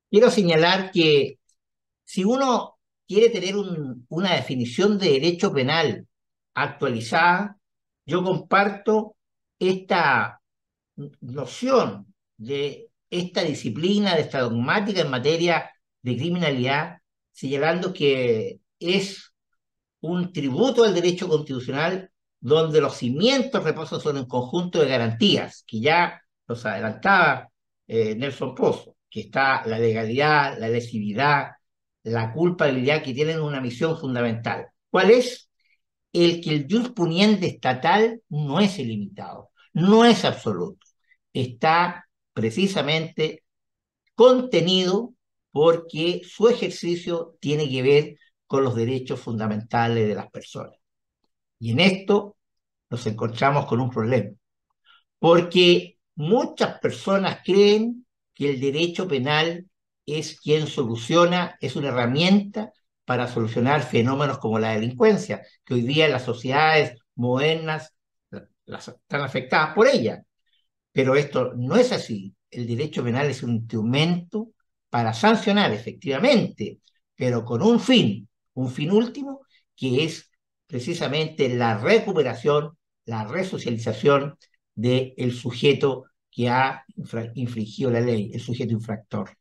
Speaker 3: Quiero señalar que si uno quiere tener una definición de derecho penal actualizada, yo comparto esta noción de esta disciplina, de esta dogmática en materia de criminalidad, señalando que es un tributo al derecho constitucional donde los cimientos reposan sobre un conjunto de garantías, que ya los adelantaba eh, Nelson Pozo, que está la legalidad, la lesividad, la culpabilidad que tienen una misión fundamental. ¿Cuál es? El que el jus puniente estatal no es ilimitado, no es absoluto. Está precisamente contenido porque su ejercicio tiene que ver con los derechos fundamentales de las personas. Y en esto nos encontramos con un problema, porque muchas personas creen que el derecho penal es quien soluciona, es una herramienta para solucionar fenómenos como la delincuencia, que hoy día las sociedades modernas las, están afectadas por ella. Pero esto no es así. El derecho penal es un instrumento para sancionar, efectivamente, pero con un fin, un fin último, que es precisamente la recuperación, la resocialización del sujeto que ha infringido la ley, el sujeto infractor.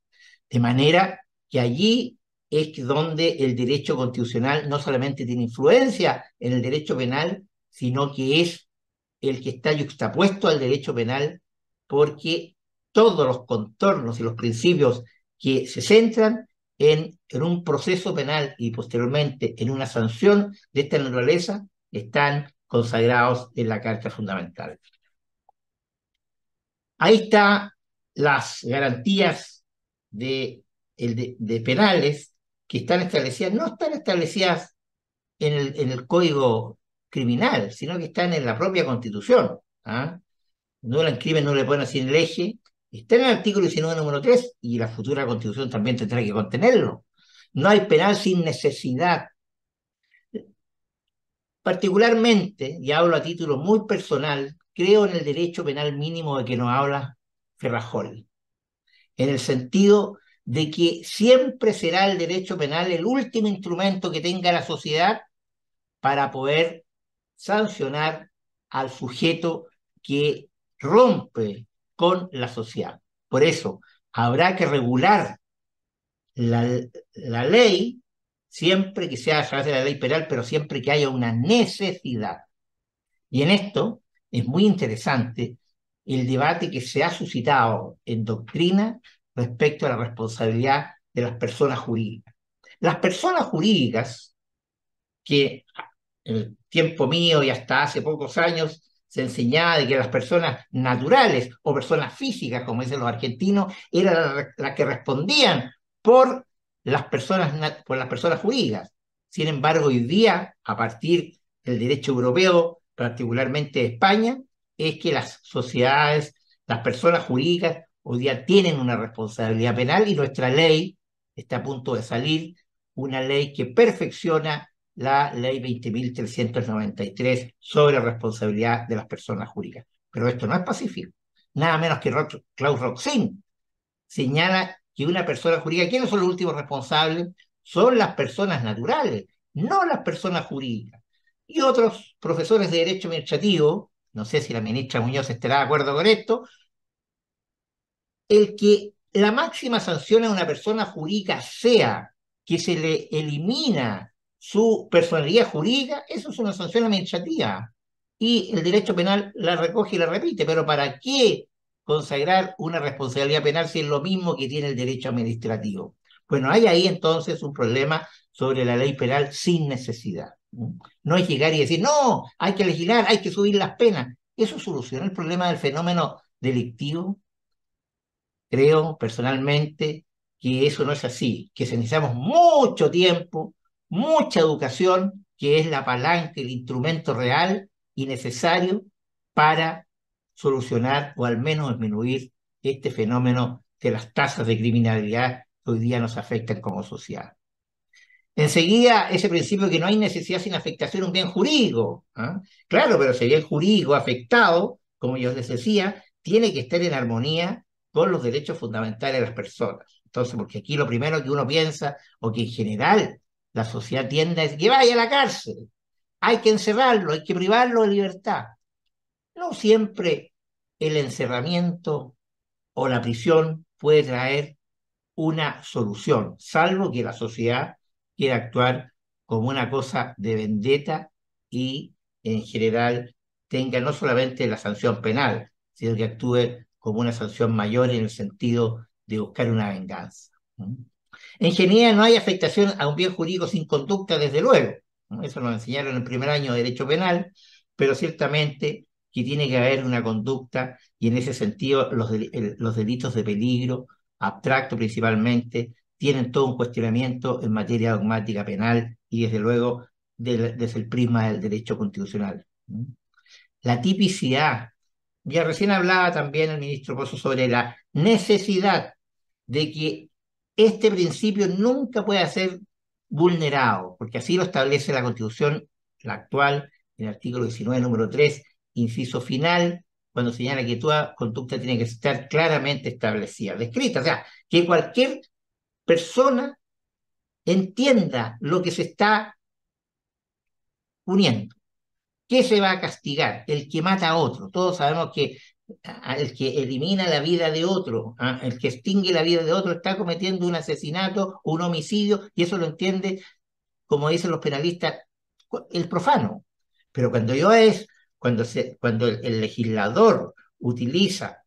Speaker 3: De manera que allí es donde el derecho constitucional no solamente tiene influencia en el derecho penal, sino que es el que está yuxtapuesto al derecho penal porque todos los contornos y los principios que se centran en, en un proceso penal y posteriormente en una sanción de esta naturaleza están consagrados en la Carta Fundamental. Ahí están las garantías de, el de, penales que están establecidas, no están establecidas en el, en el, código criminal, sino que están en la propia constitución. ¿ah? No la crimen, no le ponen así en el eje. Está en el artículo 19, número 3, y la futura constitución también tendrá que contenerlo. No hay penal sin necesidad. Particularmente, y hablo a título muy personal, creo en el derecho penal mínimo de que nos habla Ferrajoli en el sentido de que siempre será el derecho penal el último instrumento que tenga la sociedad para poder sancionar al sujeto que rompe con la sociedad. Por eso, habrá que regular la, ley siempre que sea a través de la ley penal, pero siempre que haya una necesidad. Y en esto es muy interesante el debate que se ha suscitado en doctrina respecto a la responsabilidad de las personas jurídicas. Las personas jurídicas, que en el tiempo mío y hasta hace pocos años se enseñaba de que las personas naturales o personas físicas, como dicen los argentinos, eran las que respondían por las personas, por las personas jurídicas. Sin embargo, hoy día, a partir del derecho europeo, particularmente de España, es que las sociedades, las personas jurídicas hoy día tienen una responsabilidad penal y nuestra ley está a punto de salir, una ley que perfecciona la ley 20.393 sobre responsabilidad de las personas jurídicas. Pero esto no es pacífico. Nada menos que Klaus Roxin señala que una persona jurídica, ¿quiénes son los últimos responsables? Son las personas naturales, no las personas jurídicas. Y otros profesores de Derecho Administrativo no sé si la ministra Muñoz estará de acuerdo con esto, el que la máxima sanción a una persona jurídica sea que se le elimina su personalidad jurídica, eso es una sanción administrativa. Y el derecho penal la recoge y la repite, pero ¿para qué consagrar una responsabilidad penal si es lo mismo que tiene el derecho administrativo? Bueno, hay ahí entonces un problema sobre la ley penal sin necesidad. No es llegar y decir, no, hay que legislar, hay que subir las penas. ¿Eso soluciona el problema del fenómeno delictivo? Creo personalmente que eso no es así, que necesitamos mucho tiempo, mucha educación, que es la palanca, el instrumento real y necesario para solucionar o al menos disminuir este fenómeno de las tasas de criminalidad que hoy día nos afectan como sociedad. Enseguida, ese principio de que no hay necesidad sin afectación un bien jurídico. ¿ah? Claro, pero ese bien jurídico afectado, como yo les decía, tiene que estar en armonía con los derechos fundamentales de las personas. Entonces, porque aquí lo primero que uno piensa, o que en general la sociedad tiende es que vaya a la cárcel, hay que encerrarlo, hay que privarlo de libertad. No siempre el encerramiento o la prisión puede traer una solución, salvo que la sociedad Quiere actuar como una cosa de vendetta y en general tenga no solamente la sanción penal, sino que actúe como una sanción mayor en el sentido de buscar una venganza. En general no hay afectación a un bien jurídico sin conducta, desde luego. Eso nos enseñaron en el primer año de Derecho Penal, pero ciertamente que tiene que haber una conducta y en ese sentido los, los delitos de peligro abstracto principalmente tienen todo un cuestionamiento en materia dogmática penal y desde luego desde el prisma del derecho constitucional. La tipicidad. Ya recién hablaba también el ministro Pozo sobre la necesidad de que este principio nunca pueda ser vulnerado, porque así lo establece la Constitución, la actual, en el artículo 19, número 3, inciso final, cuando señala que toda conducta tiene que estar claramente establecida, descrita, o sea, que cualquier persona entienda lo que se está uniendo. ¿Qué se va a castigar? El que mata a otro. Todos sabemos que el que elimina la vida de otro, ¿ah? el que extingue la vida de otro, está cometiendo un asesinato, un homicidio, y eso lo entiende, como dicen los penalistas, el profano. Pero cuando yo es, cuando, el, legislador utiliza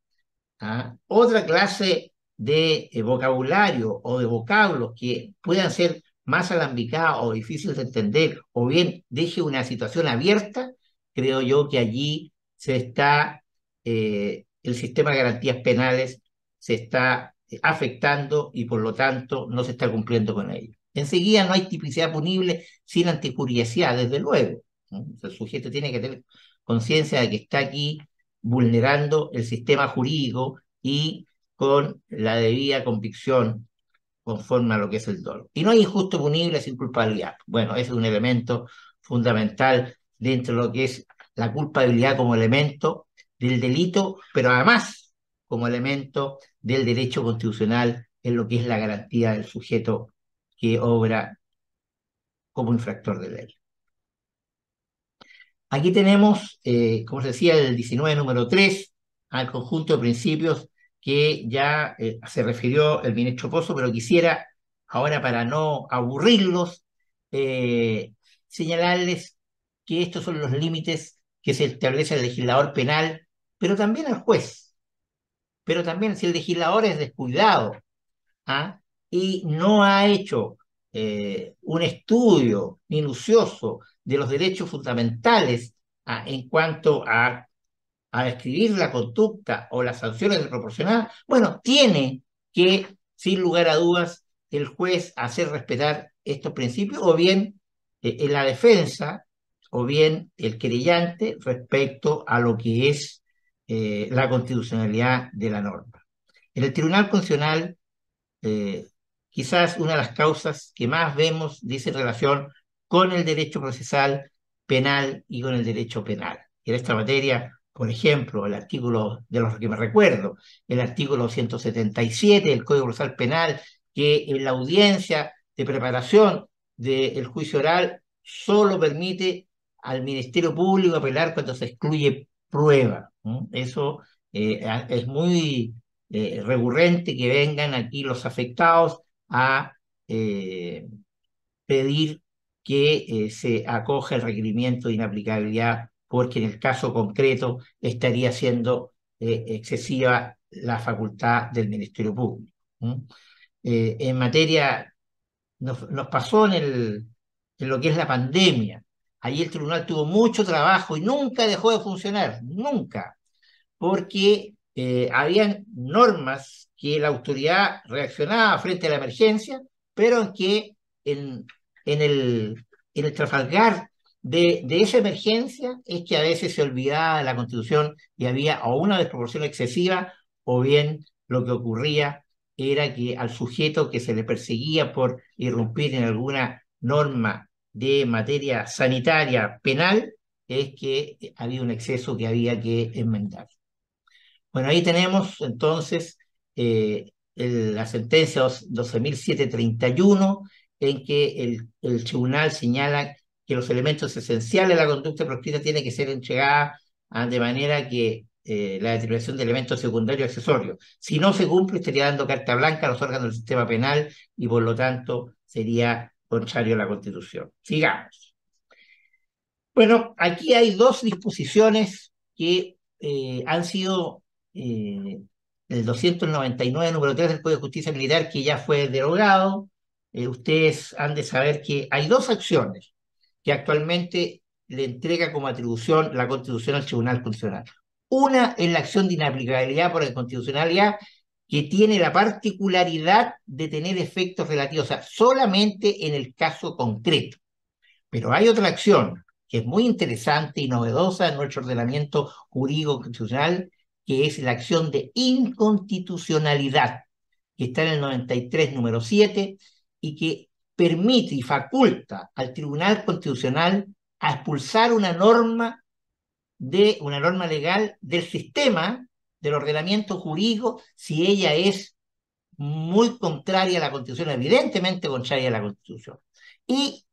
Speaker 3: ¿ah? otra clase de eh, vocabulario o de vocablos que puedan ser más alambicados o difíciles de entender, o bien deje una situación abierta, creo yo que allí se está, eh, el sistema de garantías penales se está afectando y por lo tanto no se está cumpliendo con ello. Enseguida no hay tipicidad punible sin anticuriosidad, desde luego. El sujeto tiene que tener conciencia de que está aquí vulnerando el sistema jurídico y con la debida convicción conforme a lo que es el dolor. Y no hay injusto punible sin culpabilidad. Bueno, ese es un elemento fundamental dentro de lo que es la culpabilidad como elemento del delito, pero además como elemento del derecho constitucional en lo que es la garantía del sujeto que obra como infractor de ley. Aquí tenemos, eh, como se decía, el 19 número 3, al conjunto de principios que ya eh, se refirió el ministro Pozo, pero quisiera ahora para no aburrirlos, eh, señalarles que estos son los límites que se establece el legislador penal, pero también al juez. Pero también si el legislador es descuidado ¿ah? y no ha hecho eh, un estudio minucioso de los derechos fundamentales ¿ah? en cuanto a a describir la conducta o las sanciones desproporcionadas, bueno, tiene que, sin lugar a dudas, el juez hacer respetar estos principios, o bien eh, en la defensa, o bien el querellante respecto a lo que es eh, la constitucionalidad de la norma. En el Tribunal Constitucional, eh, quizás una de las causas que más vemos dice relación con el derecho procesal penal y con el derecho penal. En esta materia por ejemplo, el artículo de los que me recuerdo, el artículo 177 del Código Procesal Penal, que en la audiencia de preparación del juicio oral solo permite al Ministerio Público apelar cuando se excluye prueba. Eso eh, es muy eh, recurrente que vengan aquí los afectados a eh, pedir que se acoja el requerimiento de inaplicabilidad porque en el caso concreto estaría siendo eh, excesiva la facultad del Ministerio Público. Eh, en materia, nos, pasó en, lo que es la pandemia. Ahí el tribunal tuvo mucho trabajo y nunca dejó de funcionar, nunca, porque eh, habían normas que la autoridad reaccionaba frente a la emergencia, pero que en, el, en el Trafalgar de, esa emergencia es que a veces se olvidaba la constitución y había o una desproporción excesiva o bien lo que ocurría era que al sujeto que se le perseguía por irrumpir en alguna norma de materia sanitaria penal es que había un exceso que había que enmendar. Bueno, ahí tenemos entonces eh, la sentencia 12.731 en que el, el tribunal señala que los elementos esenciales de la conducta proscrita tienen que ser entregadas ah, de manera que eh, la determinación de elementos secundarios accesorios. Si no se cumple, estaría dando carta blanca a los órganos del sistema penal y por lo tanto sería contrario a la Constitución. Sigamos. Bueno, aquí hay dos disposiciones que eh, han sido eh, el 299, número 3 del Código de Justicia Militar, que ya fue derogado. ustedes han de saber que hay dos acciones que actualmente le entrega como atribución la Constitución al Tribunal Constitucional. Una es la acción de inaplicabilidad por inconstitucionalidad que tiene la particularidad de tener efectos relativos, o sea, solamente en el caso concreto. Pero hay otra acción que es muy interesante y novedosa en nuestro ordenamiento jurídico constitucional, que es la acción de inconstitucionalidad, que está en el 93, número 7, y que permite y faculta al Tribunal Constitucional a expulsar una norma de una norma legal del sistema del ordenamiento jurídico si ella es muy contraria a la Constitución, evidentemente contraria a la Constitución. Y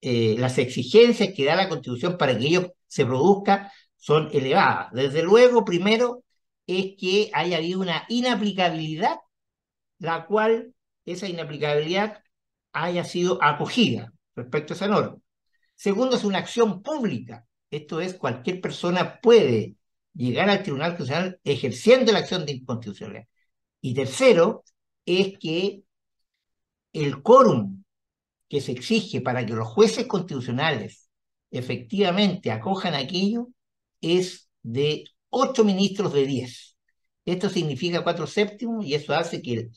Speaker 3: eh, las exigencias que da la Constitución para que ello se produzca son elevadas. Desde luego, primero, es que haya habido una inaplicabilidad, la cual esa inaplicabilidad haya sido acogida respecto a esa norma. Segundo, es una acción pública. Esto es, cualquier persona puede llegar al Tribunal Constitucional ejerciendo la acción de inconstitucionalidad. Y tercero, es que el quórum que se exige para que los jueces constitucionales efectivamente acojan aquello es de ocho ministros de diez. Esto significa cuatro séptimos y eso hace que el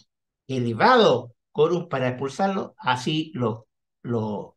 Speaker 3: elevado quórum para expulsarlo, así lo, lo,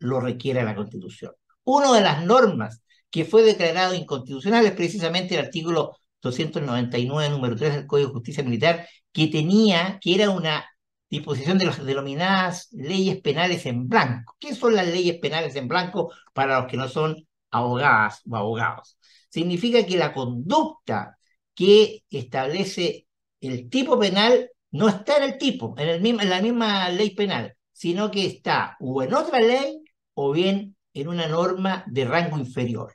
Speaker 3: requiere la Constitución. Una de las normas que fue declarado inconstitucional es precisamente el artículo 299, número 3 del Código de Justicia Militar, que tenía, que era una disposición de las denominadas leyes penales en blanco. ¿Qué son las leyes penales en blanco para los que no son abogadas o abogados? Significa que la conducta que establece el tipo penal no está en el tipo, en, la misma ley penal, sino que está o en otra ley o bien en una norma de rango inferior.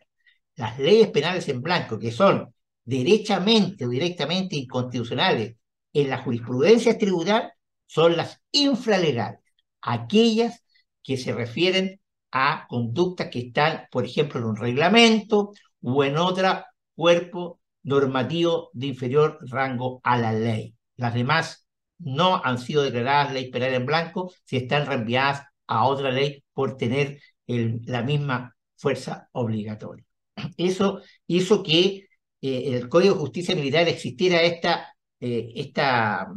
Speaker 3: Las leyes penales en blanco, que son derechamente o directamente inconstitucionales en la jurisprudencia tribunal, son las infralegales, aquellas que se refieren a conductas que están, por ejemplo, en un reglamento o en otro cuerpo normativo de inferior rango a la ley. Las demás no han sido declaradas ley penal en blanco si están reenviadas a otra ley por tener la misma fuerza obligatoria. Eso hizo que eh, el Código de Justicia Militar existiera esta, eh, esta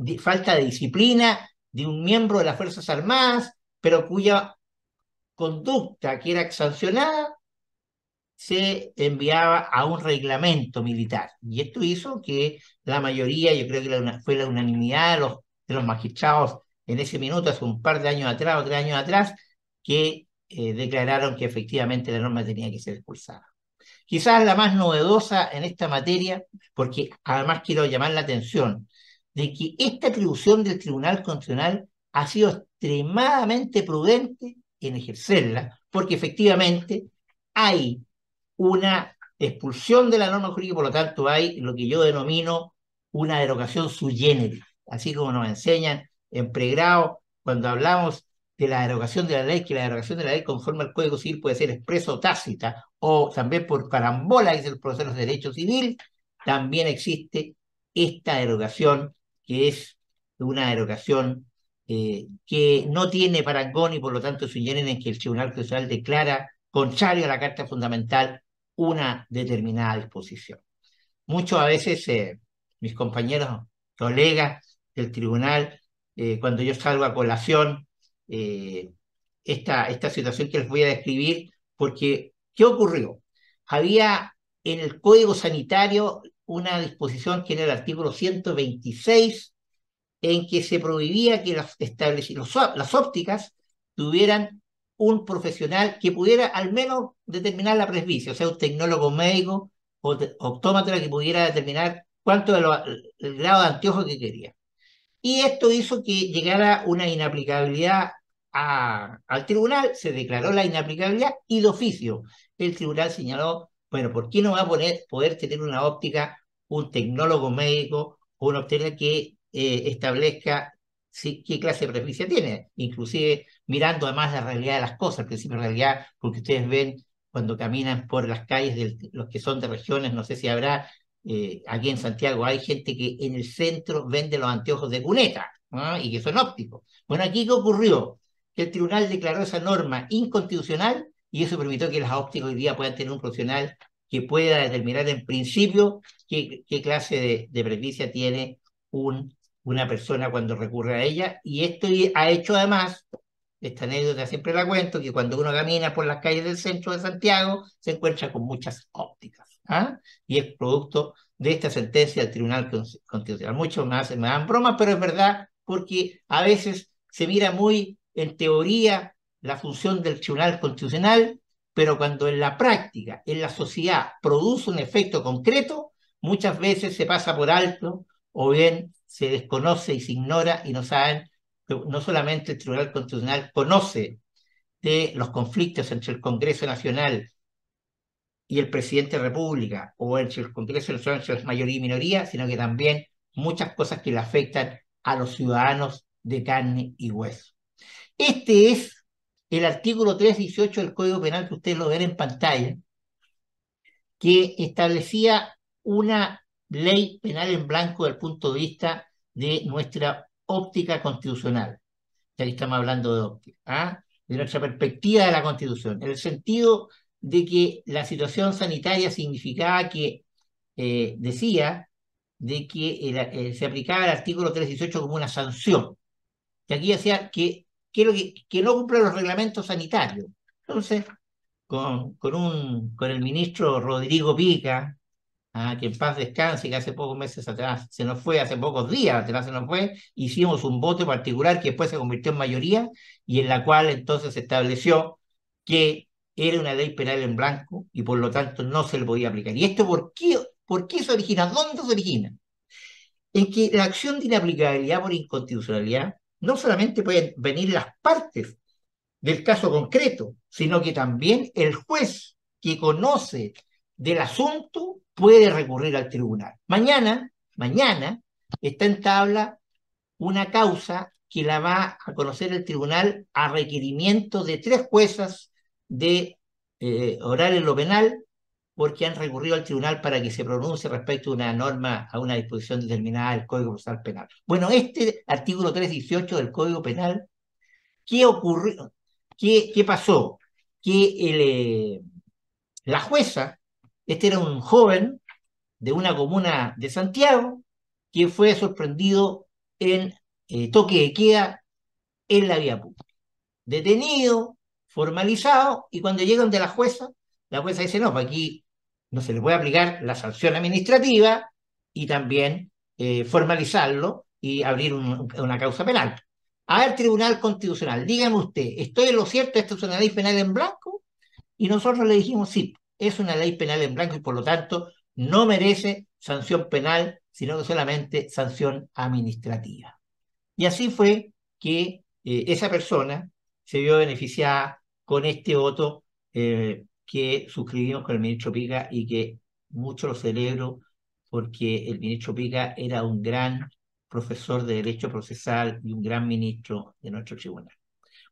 Speaker 3: mm, falta de disciplina de un miembro de las Fuerzas Armadas, pero cuya conducta que era sancionada se enviaba a un reglamento militar. Y esto hizo que la mayoría, yo creo que fue la unanimidad de los, magistrados en ese minuto, hace un par de años atrás o tres años atrás, que eh, declararon que efectivamente la norma tenía que ser expulsada. Quizás la más novedosa en esta materia, porque además quiero llamar la atención, de que esta atribución del Tribunal Constitucional ha sido extremadamente prudente en ejercerla, porque efectivamente hay una expulsión de la norma jurídica por lo tanto hay lo que yo denomino una derogación su así como nos enseñan en pregrado cuando hablamos de la derogación de la ley, que la derogación de la ley conforme al Código Civil puede ser expresa o tácita, o también por carambola, dice el proceso de Derecho Civil, también existe esta derogación, que es una derogación eh, que no tiene parangón y por lo tanto es en que el Tribunal Constitucional declara, contrario a la Carta Fundamental, una determinada disposición. Muchos a veces eh, mis compañeros, colegas del tribunal, eh, cuando yo salgo a colación, eh, esta, esta situación que les voy a describir, porque ¿qué ocurrió? Había en el Código Sanitario una disposición que era el artículo 126, en que se prohibía que las ópticas tuvieran un profesional que pudiera al menos determinar la presbicia, o sea, un tecnólogo médico o optómetra que pudiera determinar cuánto era el grado de anteojo que quería. Y esto hizo que llegara una inaplicabilidad al tribunal, se declaró la inaplicabilidad y de oficio el tribunal señaló, bueno, ¿por qué no va a poder tener una óptica un tecnólogo médico o un óptica que eh, establezca qué clase de preferencia tiene, inclusive mirando además la realidad de las cosas, el principio de realidad, porque ustedes ven cuando caminan por las calles de los que son de regiones, no sé si habrá, eh, aquí en Santiago hay gente que en el centro vende los anteojos de cuneta y que son ópticos. Bueno, aquí qué ocurrió? Que el tribunal declaró esa norma inconstitucional y eso permitió que las ópticas hoy día puedan tener un profesional que pueda determinar en principio qué, clase de, de, tiene un una persona cuando recurre a ella. Y esto ha hecho además, esta anécdota siempre la cuento, que cuando uno camina por las calles del centro de Santiago se encuentra con muchas ópticas. ¿ah? Y es producto de esta sentencia del Tribunal Constitucional. Muchos me, hacen, me dan bromas, pero es verdad porque a veces se mira muy en teoría la función del Tribunal Constitucional, pero cuando en la práctica, en la sociedad, produce un efecto concreto, muchas veces se pasa por alto o bien se desconoce y se ignora y no saben, que no solamente el Tribunal Constitucional conoce de los conflictos entre el Congreso Nacional y el presidente de la República, o entre el Congreso Nacional las mayoría y minoría, sino que también muchas cosas que le afectan a los ciudadanos de carne y hueso. Este es el artículo 318 del Código Penal que ustedes lo ven en pantalla, que establecía una ley penal en blanco del punto de vista de nuestra óptica constitucional. Ya estamos hablando de óptica, ¿ah? de nuestra perspectiva de la constitución, en el sentido de que la situación sanitaria significaba que, eh, decía, de que eh, se aplicaba el artículo 318 como una sanción. Y aquí decía que, no cumple los reglamentos sanitarios. Entonces, con, con, un, con el ministro Rodrigo Pica, Ah, que en paz descanse, que hace pocos meses atrás se nos fue, hace pocos días atrás se nos fue, hicimos un voto particular que después se convirtió en mayoría y en la cual entonces se estableció que era una ley penal en blanco y por lo tanto no se le podía aplicar. ¿Y esto por qué, por qué se origina? ¿Dónde se origina? En que la acción de inaplicabilidad por inconstitucionalidad no solamente pueden venir las partes del caso concreto, sino que también el juez que conoce del asunto puede recurrir al tribunal. Mañana, mañana, está en tabla una causa que la va a conocer el tribunal a requerimiento de tres juezas de eh, orar en lo penal, porque han recurrido al tribunal para que se pronuncie respecto a una norma, a una disposición determinada del Código Procesal Penal. Bueno, este artículo 318 del Código Penal, ¿qué ocurrió? ¿Qué, pasó? Que eh, la jueza este era un joven de una comuna de Santiago que fue sorprendido en eh, toque de queda en la vía pública. Detenido, formalizado, y cuando llegan de la jueza, la jueza dice, no, pues aquí no se le puede aplicar la sanción administrativa y también eh, formalizarlo y abrir una causa penal. A ver, Tribunal Constitucional, dígame usted, ¿estoy en lo cierto? ¿Esto es una penal en blanco? Y nosotros le dijimos sí es una ley penal en blanco y por lo tanto no merece sanción penal, sino que solamente sanción administrativa. Y así fue que eh, esa persona se vio beneficiada con este voto eh, que suscribimos con el ministro Pica y que mucho lo celebro porque el ministro Pica era un gran profesor de Derecho Procesal y un gran ministro de nuestro tribunal.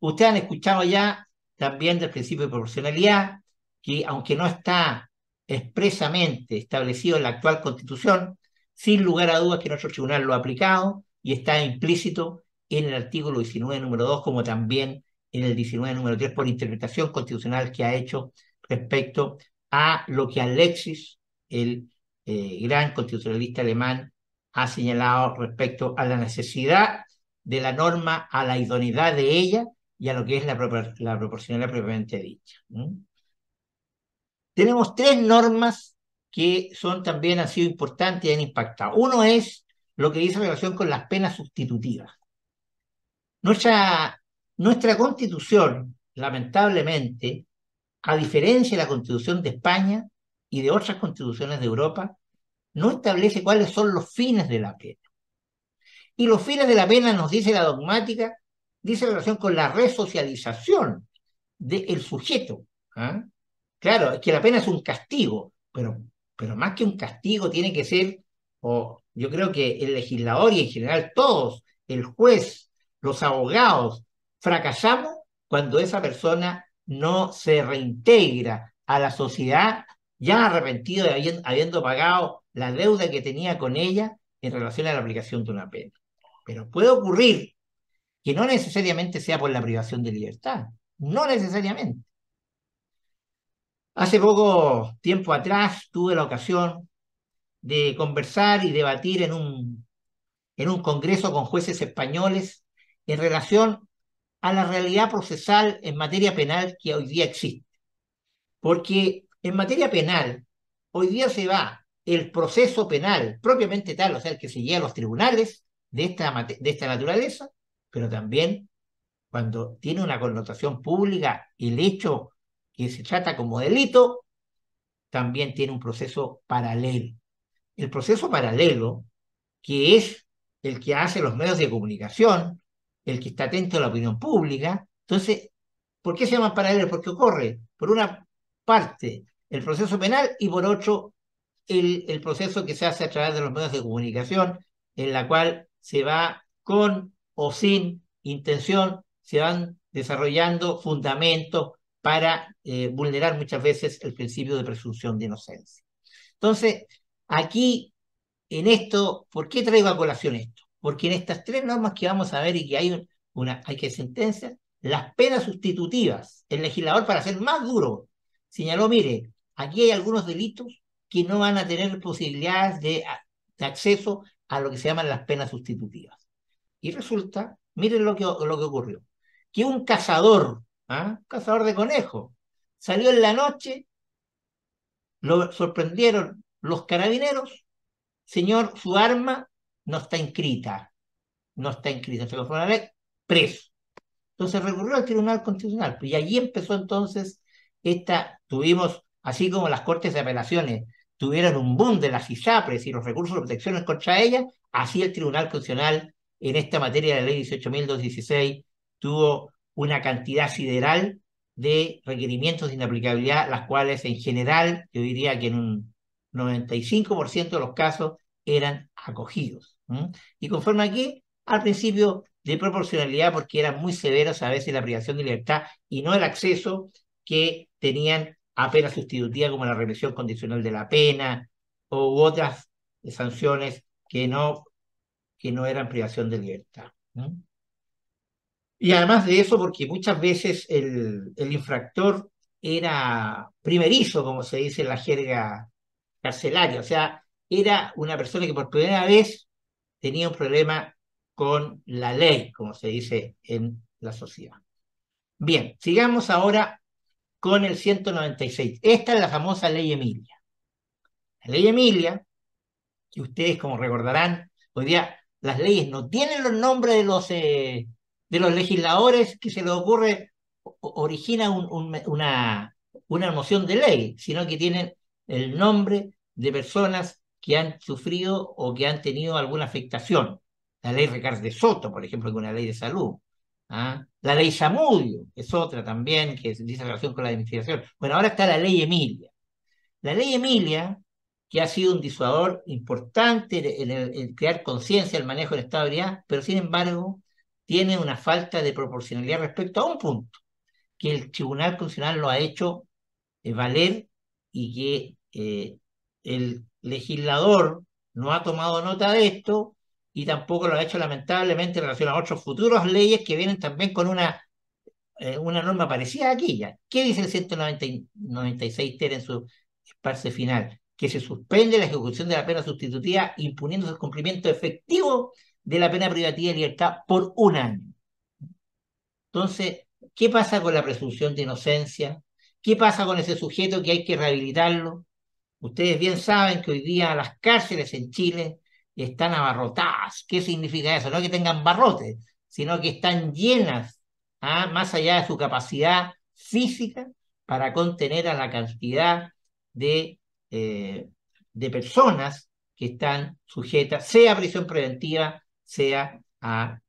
Speaker 3: Ustedes han escuchado ya también del principio de proporcionalidad, que, aunque no está expresamente establecido en la actual constitución, sin lugar a dudas que nuestro tribunal lo ha aplicado y está implícito en el artículo 19, número 2, como también en el 19, número 3, por interpretación constitucional que ha hecho respecto a lo que Alexis, el eh, gran constitucionalista alemán, ha señalado respecto a la necesidad de la norma, a la idoneidad de ella y a lo que es la, proporcionalidad propiamente dicha tenemos tres normas que son también han sido importantes y han impactado. Uno es lo que dice relación con las penas sustitutivas. Nuestra, constitución, lamentablemente, a diferencia de la constitución de España y de otras constituciones de Europa, no establece cuáles son los fines de la pena. Y los fines de la pena, nos dice la dogmática, dice relación con la resocialización del sujeto. ¿eh? Claro, es que la pena es un castigo, pero, pero más que un castigo tiene que ser, o yo creo que el legislador y en general todos, el juez, los abogados, fracasamos cuando esa persona no se reintegra a la sociedad ya arrepentido de habiendo pagado la deuda que tenía con ella en relación a la aplicación de una pena. Pero puede ocurrir que no necesariamente sea por la privación de libertad, no necesariamente. Hace poco tiempo atrás tuve la ocasión de conversar y debatir en un, en un congreso con jueces españoles en relación a la realidad procesal en materia penal que hoy día existe. Porque en materia penal, hoy día se va el proceso penal propiamente tal, o sea, el que se lleva a los tribunales de esta, de esta naturaleza, pero también cuando tiene una connotación pública el hecho que se trata como delito, también tiene un proceso paralelo. El proceso paralelo, que es el que hace los medios de comunicación, el que está atento a la opinión pública, entonces, ¿por qué se llama paralelo? Porque ocurre, por una parte, el proceso penal y por otro, el, el proceso que se hace a través de los medios de comunicación, en la cual se va con o sin intención, se van desarrollando fundamentos para eh, vulnerar muchas veces el principio de presunción de inocencia. Entonces, aquí, en esto, ¿por qué traigo a colación esto? Porque en estas tres normas que vamos a ver y que hay, una, hay que sentencia las penas sustitutivas, el legislador para ser más duro, señaló, mire, aquí hay algunos delitos que no van a tener posibilidades de, de acceso a lo que se llaman las penas sustitutivas. Y resulta, miren lo que, lo que ocurrió, que un cazador ¿Ah? Cazador de conejos. Salió en la noche, lo sorprendieron los carabineros. Señor, su arma no está inscrita. No está inscrita. Se lo fueron a ver preso. Entonces recurrió al Tribunal Constitucional. Pues, y allí empezó entonces esta, tuvimos, así como las Cortes de Apelaciones tuvieron un boom de las ISAPRES y los recursos de protección contra ellas, así el Tribunal Constitucional en esta materia de la ley 18.216 tuvo una cantidad sideral de requerimientos de inaplicabilidad, las cuales en general, yo diría que en un 95% de los casos eran acogidos. Y conforme aquí, al principio de proporcionalidad, porque eran muy severos a veces la privación de libertad y no el acceso que tenían apenas pena sustitutivas como la represión condicional de la pena u otras sanciones que no, que no eran privación de libertad. Y además de eso, porque muchas veces el, infractor era primerizo, como se dice en la jerga carcelaria, o sea, era una persona que por primera vez tenía un problema con la ley, como se dice en la sociedad. Bien, sigamos ahora con el 196. Esta es la famosa ley Emilia. La ley Emilia, que ustedes como recordarán, hoy día las leyes no tienen los nombres de los eh, de los legisladores que se les ocurre origina una, una moción de ley, sino que tienen el nombre de personas que han sufrido o que han tenido alguna afectación. La ley Ricardo de Soto, por ejemplo, que es una ley de salud. ¿Ah? La ley Zamudio, es otra también que dice relación con la administración. Bueno, ahora está la ley Emilia. La ley Emilia, que ha sido un disuador importante en, el, crear conciencia, el manejo del estado de pero sin embargo tiene una falta de proporcionalidad respecto a un punto que el Tribunal Constitucional lo ha hecho eh, valer y que eh, el legislador no ha tomado nota de esto y tampoco lo ha hecho lamentablemente en relación a otras futuras leyes que vienen también con una, eh, una norma parecida a aquella. ¿Qué dice el 196 TER en su esparce final? Que se suspende la ejecución de la pena sustitutiva imponiendo su cumplimiento efectivo de la pena privativa de libertad por un año. Entonces, ¿qué pasa con la presunción de inocencia? ¿Qué pasa con ese sujeto que hay que rehabilitarlo? Ustedes bien saben que hoy día las cárceles en Chile están abarrotadas. ¿Qué significa eso? No que tengan barrotes, sino que están llenas, ¿ah? más allá de su capacidad física, para contener a la cantidad de, eh, de personas que están sujetas, sea prisión preventiva, sea a,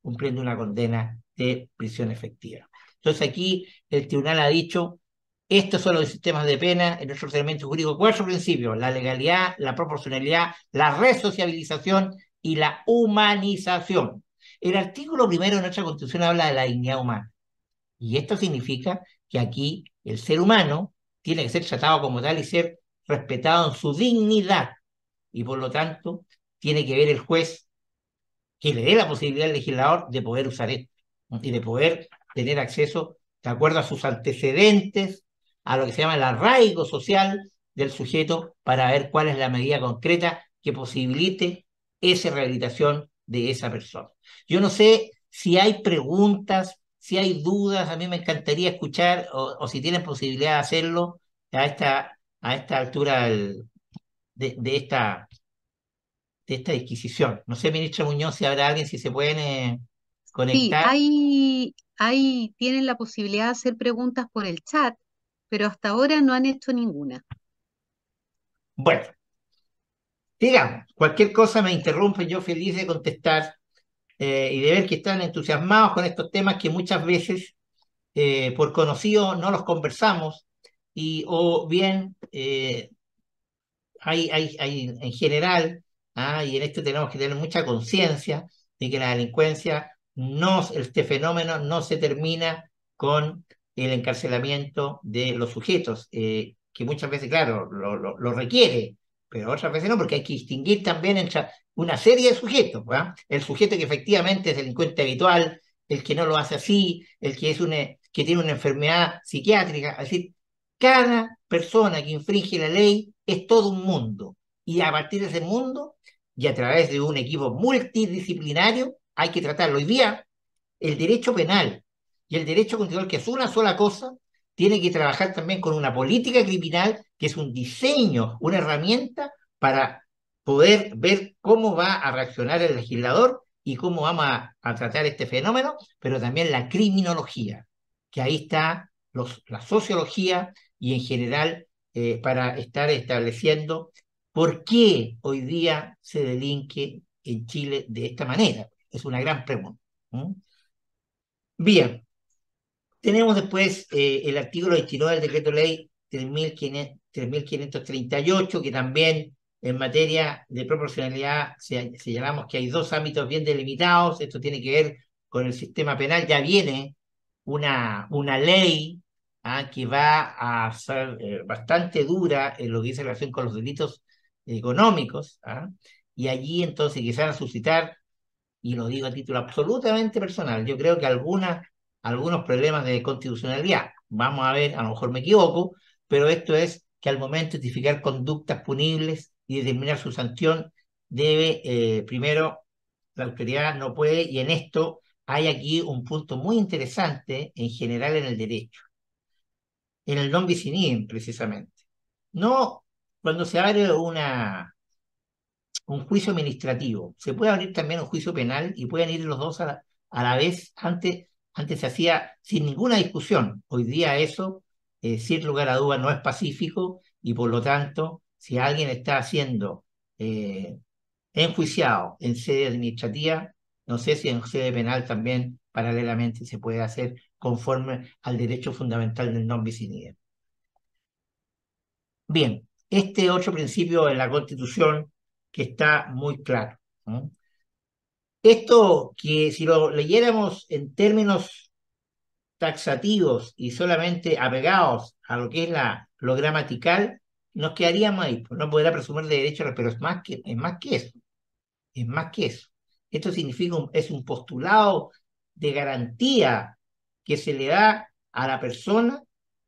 Speaker 3: cumpliendo una condena de prisión efectiva. Entonces aquí el tribunal ha dicho, estos son los sistemas de pena en nuestro ordenamiento jurídico, cuatro principios, la legalidad, la proporcionalidad, la resociabilización y la humanización. El artículo primero de nuestra Constitución habla de la dignidad humana. Y esto significa que aquí el ser humano tiene que ser tratado como tal y ser respetado en su dignidad. Y por lo tanto, tiene que ver el juez que le dé la posibilidad al legislador de poder usar esto y de poder tener acceso de acuerdo a sus antecedentes, a lo que se llama el arraigo social del sujeto para ver cuál es la medida concreta que posibilite esa rehabilitación de esa persona. Yo no sé si hay preguntas, si hay dudas, a mí me encantaría escuchar o, si tienen posibilidad de hacerlo a esta, a esta altura de, esta, de esta disquisición. No sé, ministra Muñoz, si habrá alguien, si se pueden eh, conectar.
Speaker 1: Sí, ahí, tienen la posibilidad de hacer preguntas por el chat, pero hasta ahora no han hecho ninguna.
Speaker 3: Bueno, digamos, cualquier cosa me interrumpe yo feliz de contestar eh, y de ver que están entusiasmados con estos temas que muchas veces eh, por conocido no los conversamos y o bien hay, hay, hay en general Ah, y en esto tenemos que tener mucha conciencia de que la delincuencia, no, este fenómeno no se termina con el encarcelamiento de los sujetos, eh, que muchas veces, claro, lo, requiere, pero otras veces no, porque hay que distinguir también entre una serie de sujetos, el sujeto que efectivamente es delincuente habitual, el que no lo hace así, el que, es una, que tiene una enfermedad psiquiátrica, es decir, cada persona que infringe la ley es todo un mundo, y a partir de ese mundo y a través de un equipo multidisciplinario hay que tratarlo. Hoy día, el derecho penal y el derecho constitucional, que es una sola cosa, tiene que trabajar también con una política criminal, que es un diseño, una herramienta para poder ver cómo va a reaccionar el legislador y cómo vamos a, tratar este fenómeno, pero también la criminología, que ahí está los, la sociología y en general eh, para estar estableciendo ¿Por qué hoy día se delinque en Chile de esta manera? Es una gran pregunta. Bien, tenemos después eh, el artículo 29 del decreto ley 3.538, que también en materia de proporcionalidad señalamos que hay dos ámbitos bien delimitados. Esto tiene que ver con el sistema penal. Ya viene una, una ley ¿ah? que va a ser eh, bastante dura en lo que dice relación con los delitos económicos, ¿ah? y allí entonces a suscitar, y lo digo a título absolutamente personal, yo creo que algunas, algunos problemas de constitucionalidad, vamos a ver, a lo mejor me equivoco, pero esto es que al momento de justificar conductas punibles y determinar su sanción, debe, eh, primero, la autoridad no puede, y en esto hay aquí un punto muy interesante en general en el derecho, en el non vicinim precisamente. No cuando se abre una, un juicio administrativo, se puede abrir también un juicio penal y pueden ir los dos a la, vez. Antes, antes se hacía sin ninguna discusión. Hoy día eso, eh, sin lugar a duda no es pacífico y por lo tanto, si alguien está siendo eh, enjuiciado en sede administrativa, no sé si en sede penal también paralelamente se puede hacer conforme al derecho fundamental del non vicinidad. Bien, este otro principio de la Constitución que está muy claro. Esto que si lo leyéramos en términos taxativos y solamente apegados a lo que es la, lo gramatical, nos quedaríamos ahí, pues, no podrá presumir de derecho, pero es más que, es más que eso, es más que eso. Esto significa, es un postulado de garantía que se le da a la persona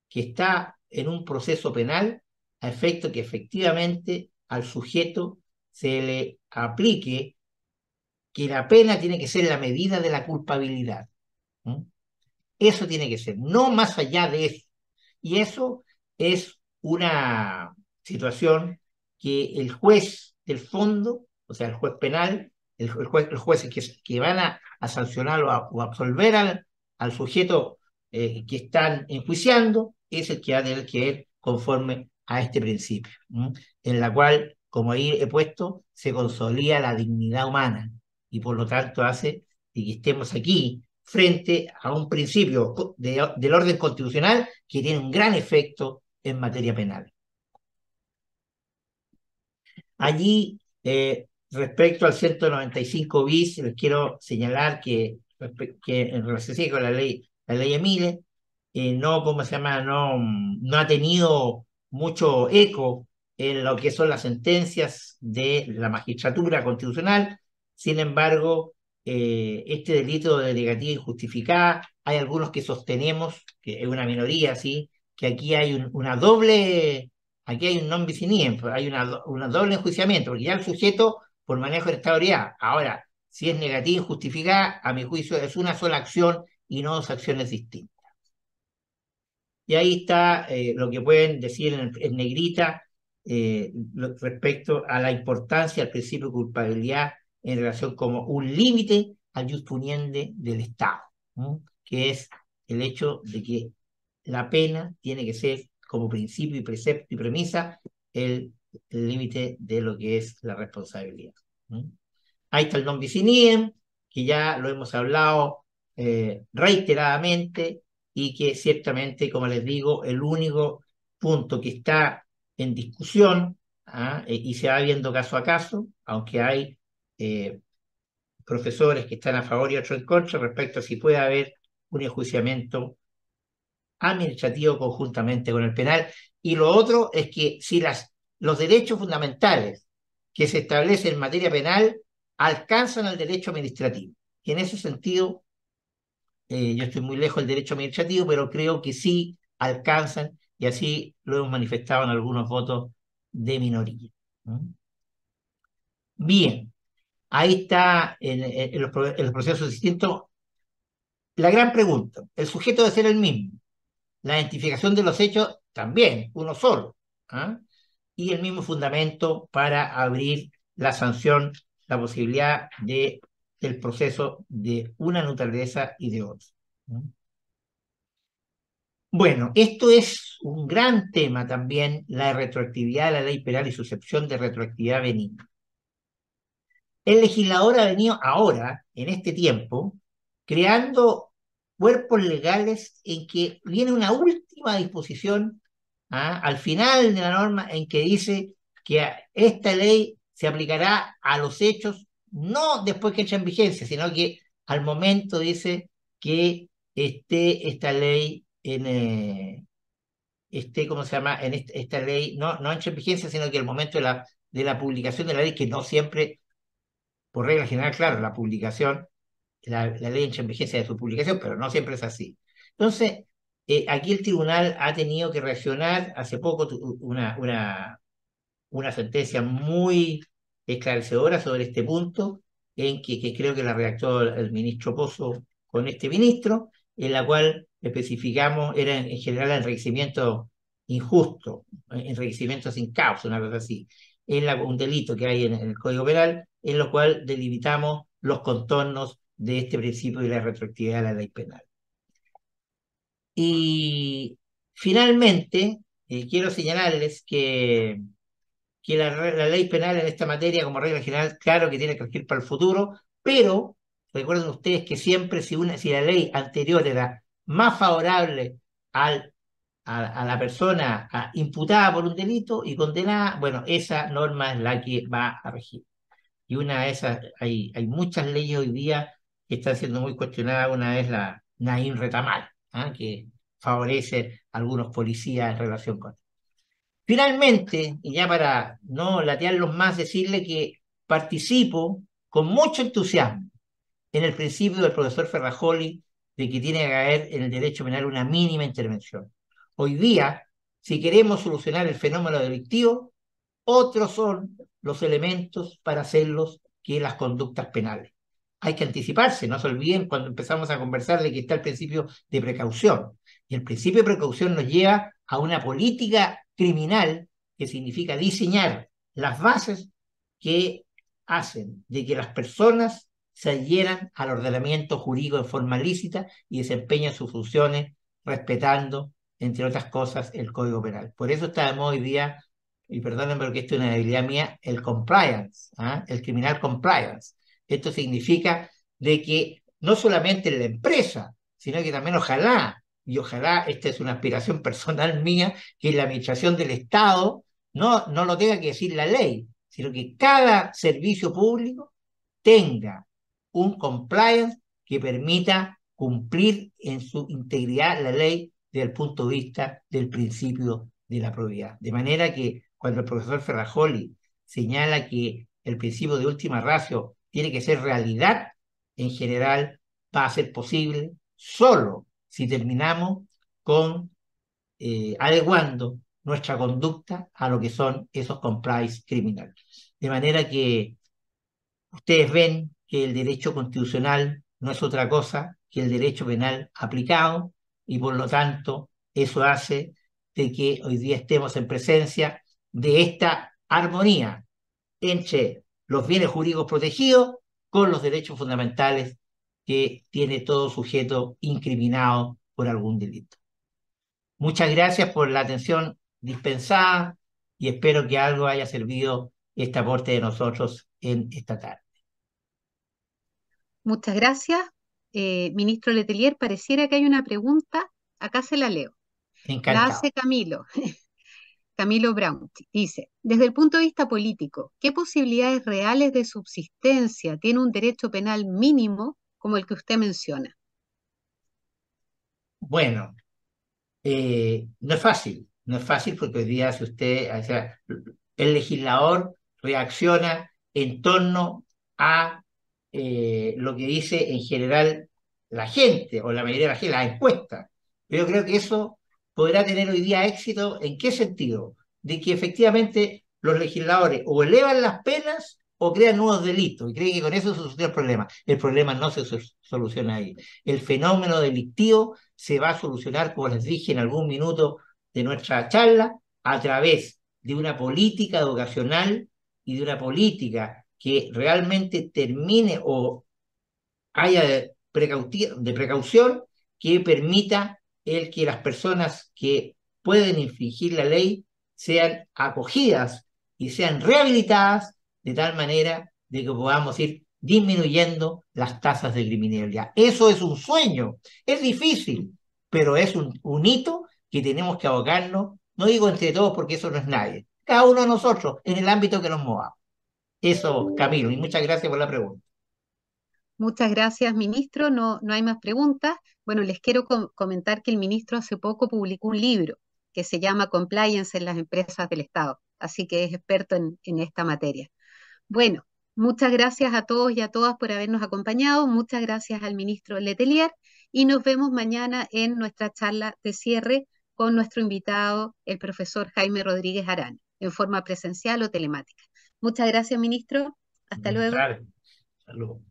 Speaker 3: que está en un proceso penal a efecto que efectivamente al sujeto se le aplique que la pena tiene que ser la medida de la culpabilidad. Eso tiene que ser, no más allá de eso. Y eso es una situación que el juez del fondo, o sea, el juez penal, el, juez, los jueces que, van a, sancionar o, absolver al, sujeto eh, que están enjuiciando, es el que ha de que ver conforme a este principio, en la cual, como ahí he puesto, se consolida la dignidad humana y por lo tanto hace que estemos aquí frente a un principio del orden constitucional que tiene un gran efecto en materia penal. Allí, eh, respecto al 195 bis, les quiero señalar que, que en relación con la ley, la ley Emile, eh, no, ¿cómo se llama? No, mm, no ha tenido mucho eco en lo que son las sentencias de la magistratura constitucional. Sin embargo, eh, este delito de negativa injustificada, hay algunos que sostenemos, que es una minoría, sí, que aquí hay un, una doble, aquí hay un non hay una, una, doble enjuiciamiento, porque ya el sujeto por manejo de estabilidad. Ahora, si es negativa injustificada, a mi juicio es una sola acción y no dos acciones distintas. Y ahí está eh, lo que pueden decir en, negrita eh, respecto a la importancia del principio de culpabilidad en relación como un límite al just del Estado, que es el hecho de que la pena tiene que ser como principio y precepto y premisa el límite de lo que es la responsabilidad. Ahí está el non que ya lo hemos hablado eh, reiteradamente, y que ciertamente, como les digo, el único punto que está en discusión ¿ah? eh, y se va viendo caso a caso, aunque hay eh, profesores que están a favor y otros en contra respecto a si puede haber un enjuiciamiento administrativo conjuntamente con el penal. Y lo otro es que si las, los derechos fundamentales que se establecen en materia penal alcanzan al derecho administrativo. Y en ese sentido, eh, yo estoy muy lejos del derecho administrativo, pero creo que sí alcanzan y así lo hemos manifestado en algunos votos de minoría. Bien, ahí está en los procesos distintos La gran pregunta, el sujeto debe ser el mismo, la identificación de los hechos también, uno solo, ¿ah? y el mismo fundamento para abrir la sanción, la posibilidad de el proceso de una naturaleza y de otra. Bueno, esto es un gran tema también, la retroactividad de la ley penal y su excepción de retroactividad benigna. El legislador ha venido ahora, en este tiempo, creando cuerpos legales en que viene una última disposición ¿ah? al final de la norma en que dice que esta ley se aplicará a los hechos no después que echa en vigencia, sino que al momento dice que esté esta ley en, eh, ¿cómo se llama?, en esta ley, no, no en vigencia, sino que al momento de la, de la publicación de la ley, que no siempre, por regla general, claro, la publicación, la, ley entra en vigencia de su publicación, pero no siempre es así. Entonces, eh, aquí el tribunal ha tenido que reaccionar, hace poco una, una, una sentencia muy esclarecedora sobre este punto, en que, que creo que la redactó el, ministro Pozo con este ministro, en la cual especificamos, era en general enriquecimiento injusto, enriquecimiento sin causa, una cosa así, es la, un delito que hay en, el Código Penal, en lo cual delimitamos los contornos de este principio de la retroactividad de la ley penal. Y finalmente, eh, quiero señalarles que que la, ley penal en esta materia, como regla general, claro que tiene que regir para el futuro, pero recuerden ustedes que siempre si, una, si la ley anterior era más favorable al, a, la persona imputada por un delito y condenada, bueno, esa norma es la que va a regir. Y una de esas, hay, hay muchas leyes hoy día que están siendo muy cuestionadas, una es la Nain Retamal, ¿ah? que favorece a algunos policías en relación con Finalmente, y ya para no latearlos más, decirle que participo con mucho entusiasmo en el principio del profesor Ferrajoli de que tiene que haber en el derecho penal una mínima intervención. Hoy día, si queremos solucionar el fenómeno delictivo, otros son los elementos para hacerlos que las conductas penales. Hay que anticiparse, no se olviden cuando empezamos a conversar de que está el principio de precaución. Y el principio de precaución nos lleva a una política criminal, que significa diseñar las bases que hacen de que las personas se adhieran al ordenamiento jurídico de forma lícita y desempeñen sus funciones respetando, entre otras cosas, el Código Penal. Por eso estamos hoy día, y perdónenme porque esto es una debilidad mía, el compliance, ¿ah? el criminal compliance. Esto significa de que no solamente la empresa, sino que también ojalá y ojalá esta es una aspiración personal mía, que la administración del Estado no, no lo tenga que decir la ley, sino que cada servicio público tenga un compliance que permita cumplir en su integridad la ley desde el punto de vista del principio de la probidad. De manera que cuando el profesor Ferrajoli señala que el principio de última ratio tiene que ser realidad, en general va a ser posible solo si terminamos con eh, adecuando nuestra conducta a lo que son esos compliance criminales. De manera que ustedes ven que el derecho constitucional no es otra cosa que el derecho penal aplicado y por lo tanto eso hace de que hoy día estemos en presencia de esta armonía entre los bienes jurídicos protegidos con los derechos fundamentales que tiene todo sujeto incriminado por algún delito. Muchas gracias por la atención dispensada y espero que algo haya servido este aporte de nosotros en esta tarde.
Speaker 1: Muchas gracias. Eh, ministro Letelier, pareciera que hay una pregunta, acá se la leo. Encantado. La hace Camilo. Camilo Brown dice, desde el punto de vista político, ¿qué posibilidades reales de subsistencia tiene un derecho penal mínimo como el que usted menciona?
Speaker 3: Bueno, eh, no es fácil, no es fácil porque hoy día si usted, sea, el legislador reacciona en torno a eh, lo que dice en general la gente o la mayoría de la gente, la encuesta. Pero yo creo que eso podrá tener hoy día éxito. ¿En qué sentido? De que efectivamente los legisladores o elevan las penas o crean nuevos delitos y creen que con eso se soluciona el problema. El problema no se soluciona ahí. El fenómeno delictivo se va a solucionar, como les dije en algún minuto de nuestra charla, a través de una política educacional y de una política que realmente termine o haya de, de precaución que permita el que las personas que pueden infringir la ley sean acogidas y sean rehabilitadas de tal manera de que podamos ir disminuyendo las tasas de criminalidad. Eso es un sueño, es difícil, pero es un, un hito que tenemos que abocarnos, no digo entre todos porque eso no es nadie, cada uno de nosotros en el ámbito que nos movamos. Eso, Camilo, y muchas gracias por la pregunta.
Speaker 1: Muchas gracias, ministro. No, no hay más preguntas. Bueno, les quiero comentar que el ministro hace poco publicó un libro que se llama Compliance en las empresas del Estado, así que es experto en, en esta materia. Bueno, muchas gracias a todos y a todas por habernos acompañado. Muchas gracias al ministro Letelier y nos vemos mañana en nuestra charla de cierre con nuestro invitado, el profesor Jaime Rodríguez Arán, en forma presencial o telemática. Muchas gracias, ministro. Hasta luego.